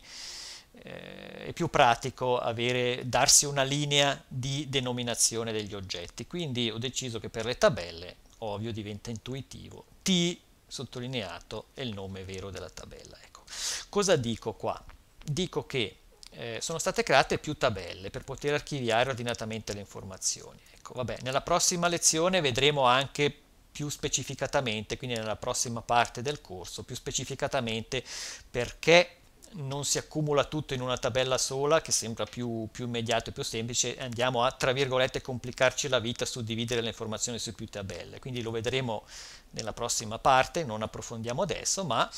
eh, è più pratico avere, darsi una linea di denominazione degli oggetti. Quindi ho deciso che per le tabelle, ovvio, diventa intuitivo. T sottolineato è il nome vero della tabella. Ecco. Cosa dico qua? Dico che eh, sono state create più tabelle per poter archiviare ordinatamente le informazioni. Ecco, vabbè, nella prossima lezione vedremo anche più specificatamente, quindi nella prossima parte del corso, più specificatamente perché non si accumula tutto in una tabella sola che sembra più, più immediato e più semplice, andiamo a tra virgolette complicarci la vita suddividere le informazioni su più tabelle, quindi lo vedremo nella prossima parte, non approfondiamo adesso, ma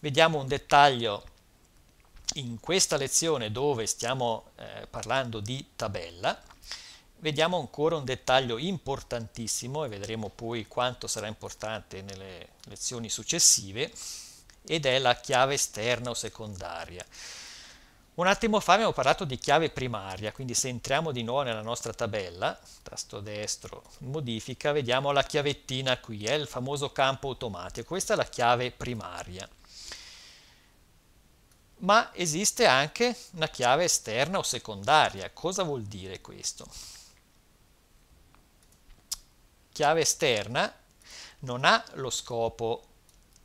vediamo un dettaglio in questa lezione dove stiamo eh, parlando di tabella, vediamo ancora un dettaglio importantissimo e vedremo poi quanto sarà importante nelle lezioni successive, ed è la chiave esterna o secondaria. Un attimo fa abbiamo parlato di chiave primaria, quindi se entriamo di nuovo nella nostra tabella, tasto destro modifica, vediamo la chiavettina qui, è il famoso campo automatico, questa è la chiave primaria. Ma esiste anche una chiave esterna o secondaria, cosa vuol dire questo? Chiave esterna non ha lo scopo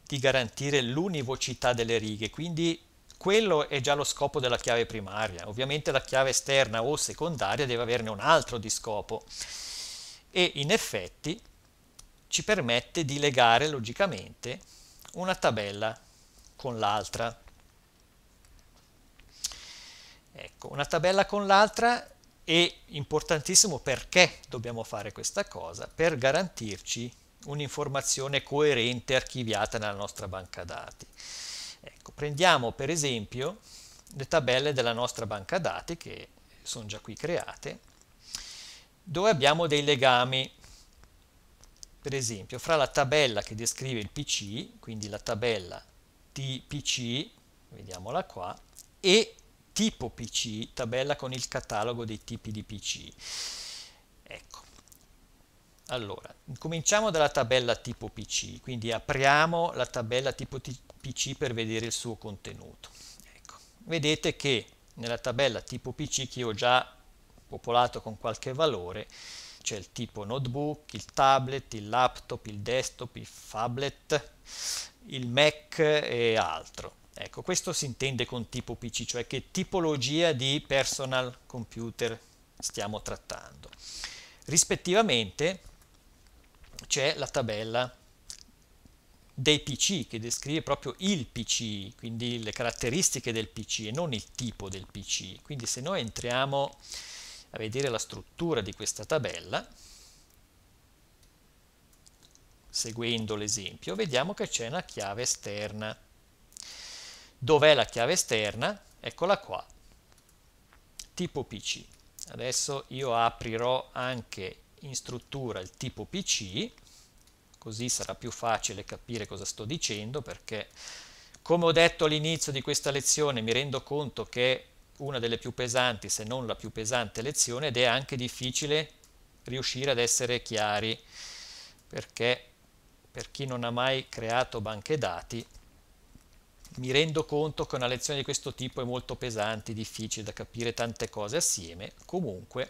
di garantire l'univocità delle righe, quindi quello è già lo scopo della chiave primaria. Ovviamente la chiave esterna o secondaria deve averne un altro di scopo e in effetti ci permette di legare logicamente una tabella con l'altra. Ecco, una tabella con l'altra è importantissimo perché dobbiamo fare questa cosa, per garantirci un'informazione coerente archiviata nella nostra banca dati. Ecco, prendiamo per esempio le tabelle della nostra banca dati che sono già qui create, dove abbiamo dei legami, per esempio, fra la tabella che descrive il PC, quindi la tabella TPC, vediamola qua, e tipo PC, tabella con il catalogo dei tipi di PC. Allora, cominciamo dalla tabella tipo PC, quindi apriamo la tabella tipo PC per vedere il suo contenuto. Ecco. Vedete che nella tabella tipo PC che ho già popolato con qualche valore c'è il tipo notebook, il tablet, il laptop, il desktop, il phablet, il Mac e altro. Ecco, questo si intende con tipo PC, cioè che tipologia di personal computer stiamo trattando. Rispettivamente c'è la tabella dei PC che descrive proprio il PC, quindi le caratteristiche del PC e non il tipo del PC. Quindi se noi entriamo a vedere la struttura di questa tabella, seguendo l'esempio, vediamo che c'è una chiave esterna. Dov'è la chiave esterna? Eccola qua, tipo PC. Adesso io aprirò anche in struttura il tipo PC, così sarà più facile capire cosa sto dicendo perché come ho detto all'inizio di questa lezione mi rendo conto che è una delle più pesanti, se non la più pesante lezione ed è anche difficile riuscire ad essere chiari perché per chi non ha mai creato banche dati mi rendo conto che una lezione di questo tipo è molto pesante, difficile da capire tante cose assieme, comunque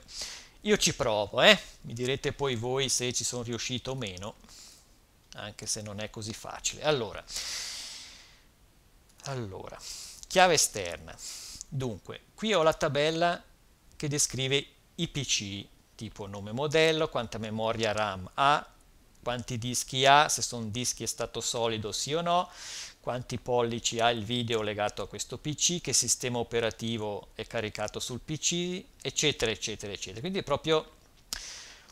io ci provo, eh? Mi direte poi voi se ci sono riuscito o meno, anche se non è così facile. Allora, allora chiave esterna. Dunque, qui ho la tabella che descrive i PC, tipo nome modello, quanta memoria RAM ha, quanti dischi ha, se sono dischi è stato solido sì o no, quanti pollici ha il video legato a questo PC, che sistema operativo è caricato sul PC, eccetera, eccetera, eccetera. Quindi è proprio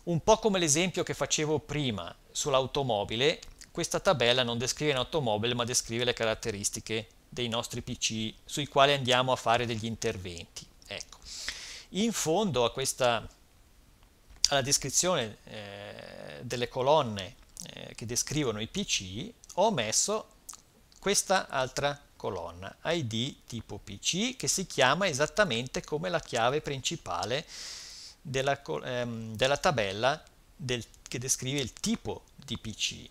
un po' come l'esempio che facevo prima sull'automobile, questa tabella non descrive un'automobile ma descrive le caratteristiche dei nostri PC sui quali andiamo a fare degli interventi. Ecco. In fondo a questa, alla descrizione eh, delle colonne eh, che descrivono i PC ho messo questa altra colonna id tipo pc che si chiama esattamente come la chiave principale della, ehm, della tabella del, che descrive il tipo di pc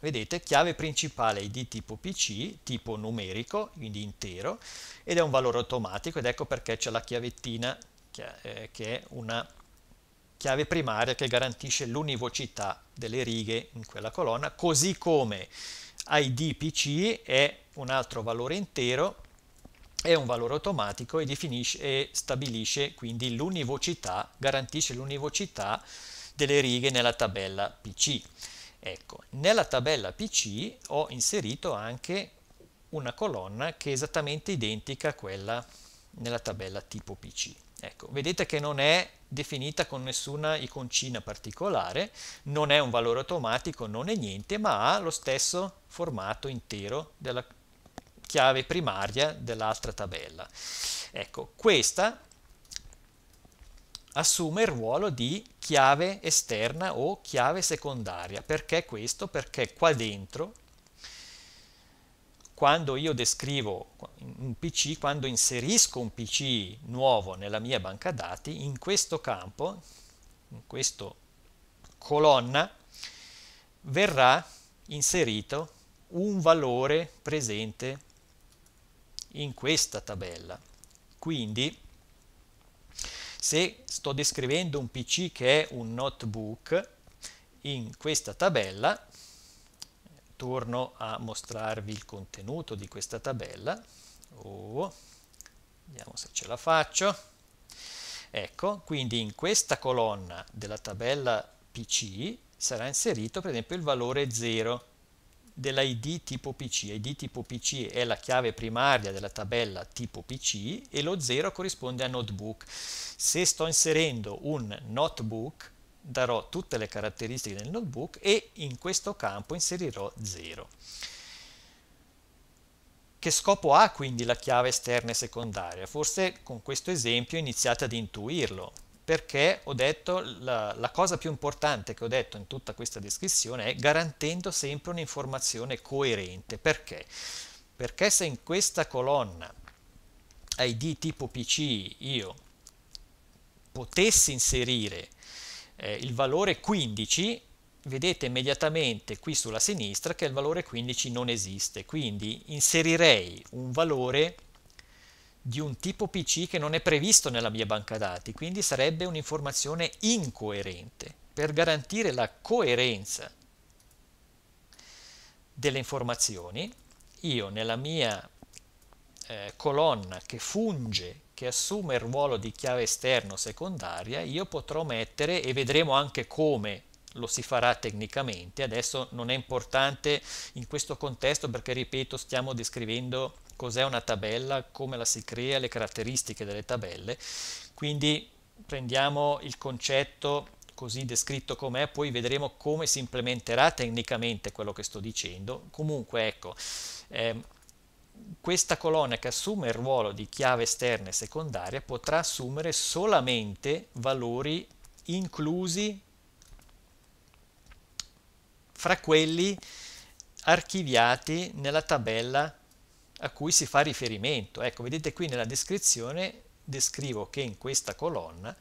vedete chiave principale ID tipo pc tipo numerico quindi intero ed è un valore automatico ed ecco perché c'è la chiavettina che eh, è una chiave primaria che garantisce l'univocità delle righe in quella colonna così come id pc è un altro valore intero è un valore automatico e, e stabilisce quindi l'univocità, garantisce l'univocità delle righe nella tabella PC. Ecco, nella tabella PC ho inserito anche una colonna che è esattamente identica a quella nella tabella tipo PC. Ecco, vedete che non è definita con nessuna iconcina particolare, non è un valore automatico, non è niente, ma ha lo stesso formato intero della chiave primaria dell'altra tabella. Ecco, questa assume il ruolo di chiave esterna o chiave secondaria. Perché questo? Perché qua dentro quando io descrivo un PC, quando inserisco un PC nuovo nella mia banca dati, in questo campo, in questa colonna, verrà inserito un valore presente in questa tabella. Quindi, se sto descrivendo un PC che è un notebook, in questa tabella torno a mostrarvi il contenuto di questa tabella. Oh, vediamo se ce la faccio. Ecco, quindi in questa colonna della tabella PC sarà inserito per esempio il valore 0 dell'ID tipo PC. ID tipo PC è la chiave primaria della tabella tipo PC e lo 0 corrisponde a notebook. Se sto inserendo un notebook darò tutte le caratteristiche del notebook e in questo campo inserirò 0. Che scopo ha quindi la chiave esterna e secondaria? Forse con questo esempio iniziate ad intuirlo, perché ho detto la, la cosa più importante che ho detto in tutta questa descrizione è garantendo sempre un'informazione coerente. Perché? Perché se in questa colonna ID tipo PC io potessi inserire eh, il valore 15 vedete immediatamente qui sulla sinistra che il valore 15 non esiste quindi inserirei un valore di un tipo PC che non è previsto nella mia banca dati quindi sarebbe un'informazione incoerente per garantire la coerenza delle informazioni io nella mia eh, colonna che funge che assume il ruolo di chiave esterno secondaria, io potrò mettere, e vedremo anche come lo si farà tecnicamente, adesso non è importante in questo contesto perché, ripeto, stiamo descrivendo cos'è una tabella, come la si crea, le caratteristiche delle tabelle, quindi prendiamo il concetto così descritto com'è, poi vedremo come si implementerà tecnicamente quello che sto dicendo. Comunque, ecco, ehm, questa colonna che assume il ruolo di chiave esterna e secondaria potrà assumere solamente valori inclusi fra quelli archiviati nella tabella a cui si fa riferimento. Ecco, vedete qui nella descrizione descrivo che in questa colonna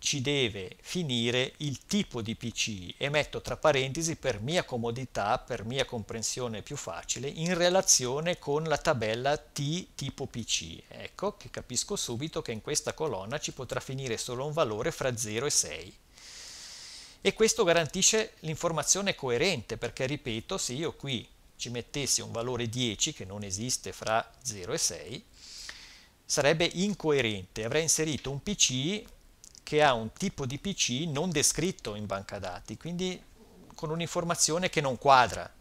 ci deve finire il tipo di PC e metto tra parentesi per mia comodità, per mia comprensione più facile, in relazione con la tabella T tipo PC. Ecco che capisco subito che in questa colonna ci potrà finire solo un valore fra 0 e 6. E questo garantisce l'informazione coerente perché, ripeto, se io qui ci mettessi un valore 10 che non esiste fra 0 e 6, sarebbe incoerente, avrei inserito un PC che ha un tipo di PC non descritto in banca dati, quindi con un'informazione che non quadra.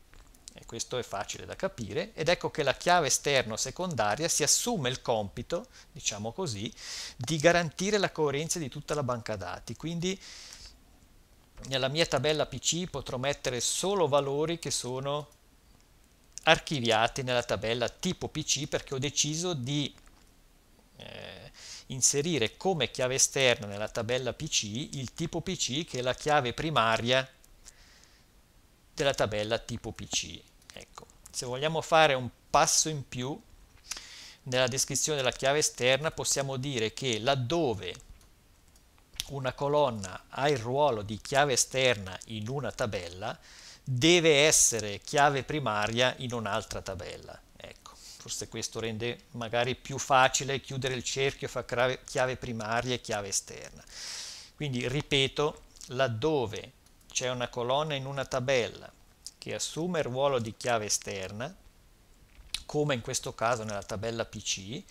E questo è facile da capire ed ecco che la chiave esterno secondaria si assume il compito, diciamo così, di garantire la coerenza di tutta la banca dati. Quindi nella mia tabella PC potrò mettere solo valori che sono archiviati nella tabella tipo PC perché ho deciso di eh, inserire come chiave esterna nella tabella PC il tipo PC che è la chiave primaria della tabella tipo PC. Ecco, se vogliamo fare un passo in più nella descrizione della chiave esterna possiamo dire che laddove una colonna ha il ruolo di chiave esterna in una tabella deve essere chiave primaria in un'altra tabella forse questo rende magari più facile chiudere il cerchio fra chiave primaria e chiave esterna. Quindi ripeto, laddove c'è una colonna in una tabella che assume il ruolo di chiave esterna, come in questo caso nella tabella PC,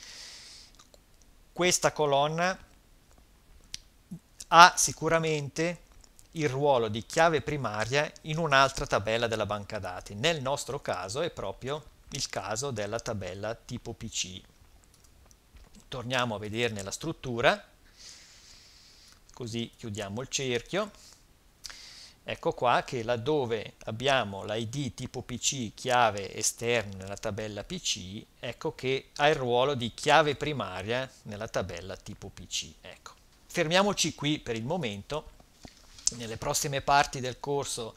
questa colonna ha sicuramente il ruolo di chiave primaria in un'altra tabella della banca dati. Nel nostro caso è proprio il caso della tabella tipo PC. Torniamo a vederne la struttura, così chiudiamo il cerchio. Ecco qua che laddove abbiamo l'ID tipo PC chiave esterno nella tabella PC, ecco che ha il ruolo di chiave primaria nella tabella tipo PC. Ecco. Fermiamoci qui per il momento, nelle prossime parti del corso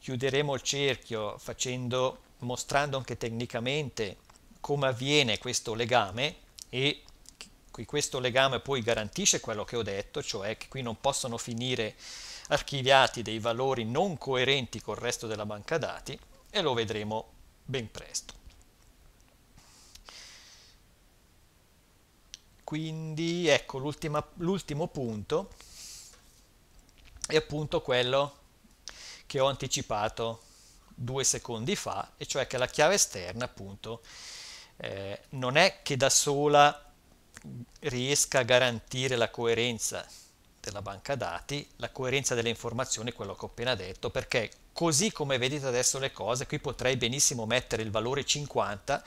chiuderemo il cerchio facendo mostrando anche tecnicamente come avviene questo legame e questo legame poi garantisce quello che ho detto, cioè che qui non possono finire archiviati dei valori non coerenti col resto della banca dati e lo vedremo ben presto. Quindi ecco l'ultimo punto è appunto quello che ho anticipato due secondi fa, e cioè che la chiave esterna appunto eh, non è che da sola riesca a garantire la coerenza della banca dati, la coerenza delle informazioni, quello che ho appena detto, perché così come vedete adesso le cose, qui potrei benissimo mettere il valore 50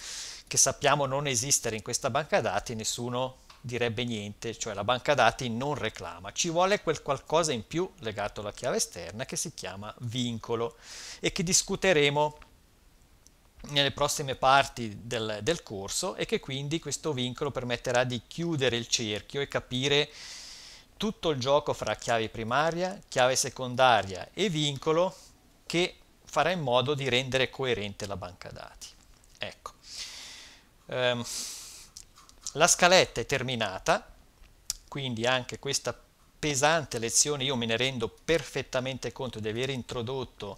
che sappiamo non esistere in questa banca dati, nessuno direbbe niente, cioè la banca dati non reclama, ci vuole quel qualcosa in più legato alla chiave esterna che si chiama vincolo e che discuteremo nelle prossime parti del, del corso e che quindi questo vincolo permetterà di chiudere il cerchio e capire tutto il gioco fra chiave primaria, chiave secondaria e vincolo che farà in modo di rendere coerente la banca dati. Ecco. Um, la scaletta è terminata, quindi anche questa pesante lezione io me ne rendo perfettamente conto di aver introdotto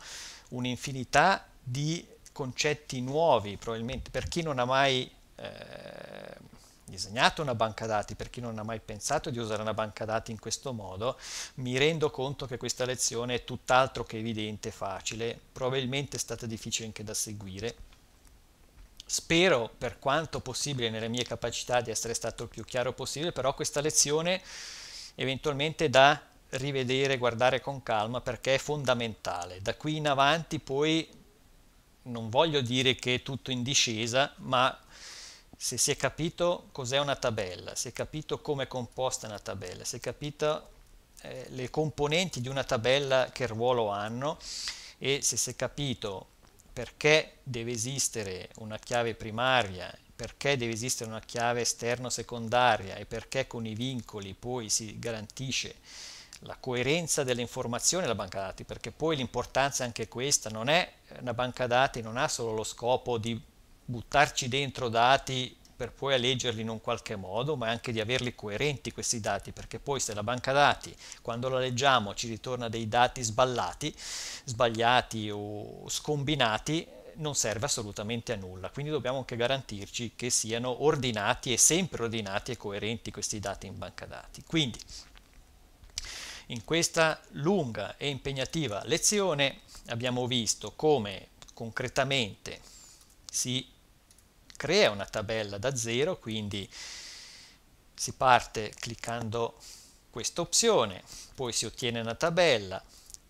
un'infinità di concetti nuovi, probabilmente per chi non ha mai eh, disegnato una banca dati, per chi non ha mai pensato di usare una banca dati in questo modo, mi rendo conto che questa lezione è tutt'altro che evidente e facile, probabilmente è stata difficile anche da seguire Spero, per quanto possibile nelle mie capacità, di essere stato il più chiaro possibile, però questa lezione eventualmente da rivedere, guardare con calma perché è fondamentale. Da qui in avanti poi non voglio dire che è tutto in discesa, ma se si è capito cos'è una tabella, si è capito come è composta una tabella, si è capito eh, le componenti di una tabella che ruolo hanno e se si è capito perché deve esistere una chiave primaria, perché deve esistere una chiave esterno-secondaria e perché con i vincoli poi si garantisce la coerenza delle informazioni della banca dati, perché poi l'importanza è anche questa, non è una eh, banca dati, non ha solo lo scopo di buttarci dentro dati per poi leggerli in un qualche modo, ma anche di averli coerenti questi dati, perché poi se la banca dati, quando la leggiamo, ci ritorna dei dati sballati, sbagliati o scombinati, non serve assolutamente a nulla, quindi dobbiamo anche garantirci che siano ordinati e sempre ordinati e coerenti questi dati in banca dati. Quindi, in questa lunga e impegnativa lezione abbiamo visto come concretamente si crea una tabella da zero, quindi si parte cliccando questa opzione, poi si ottiene una tabella,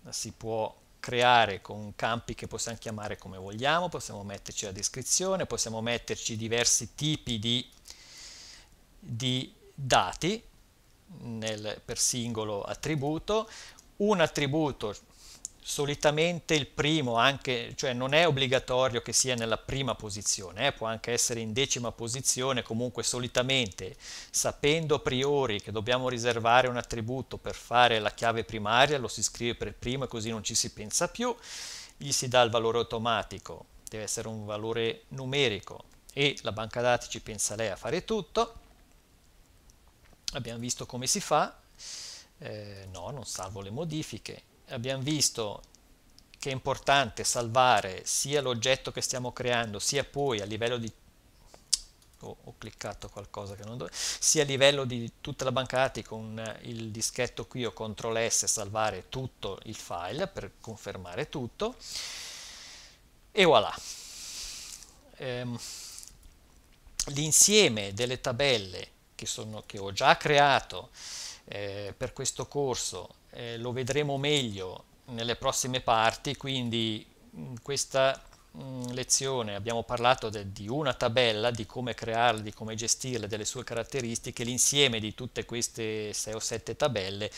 si può creare con campi che possiamo chiamare come vogliamo, possiamo metterci la descrizione, possiamo metterci diversi tipi di, di dati nel, per singolo attributo, un attributo solitamente il primo, anche, cioè non è obbligatorio che sia nella prima posizione, eh, può anche essere in decima posizione, comunque solitamente sapendo a priori che dobbiamo riservare un attributo per fare la chiave primaria, lo si scrive per primo e così non ci si pensa più, gli si dà il valore automatico, deve essere un valore numerico e la banca dati ci pensa lei a fare tutto, abbiamo visto come si fa, eh, no, non salvo le modifiche, abbiamo visto che è importante salvare sia l'oggetto che stiamo creando, sia poi a livello di oh, ho cliccato qualcosa che non dovevo, sia a livello di tutta la banca dati con il dischetto qui o CTRL S salvare tutto il file per confermare tutto e voilà. Ehm, L'insieme delle tabelle che, sono, che ho già creato eh, per questo corso eh, lo vedremo meglio nelle prossime parti, quindi in mm, questa mh, mm, lezione abbiamo parlato de, di una tabella, di come crearla, di come gestirla, delle sue caratteristiche, l'insieme di tutte queste 6 o 7 tabelle,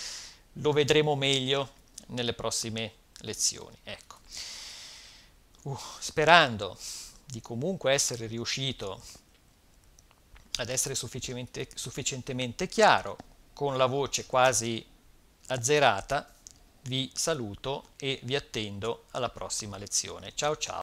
lo vedremo meglio nelle prossime lezioni. Ecco. Uh, sperando di comunque essere riuscito ad essere sufficientemente, chiaro, con la voce quasi azzerata vi saluto e vi attendo alla prossima lezione. Ciao ciao!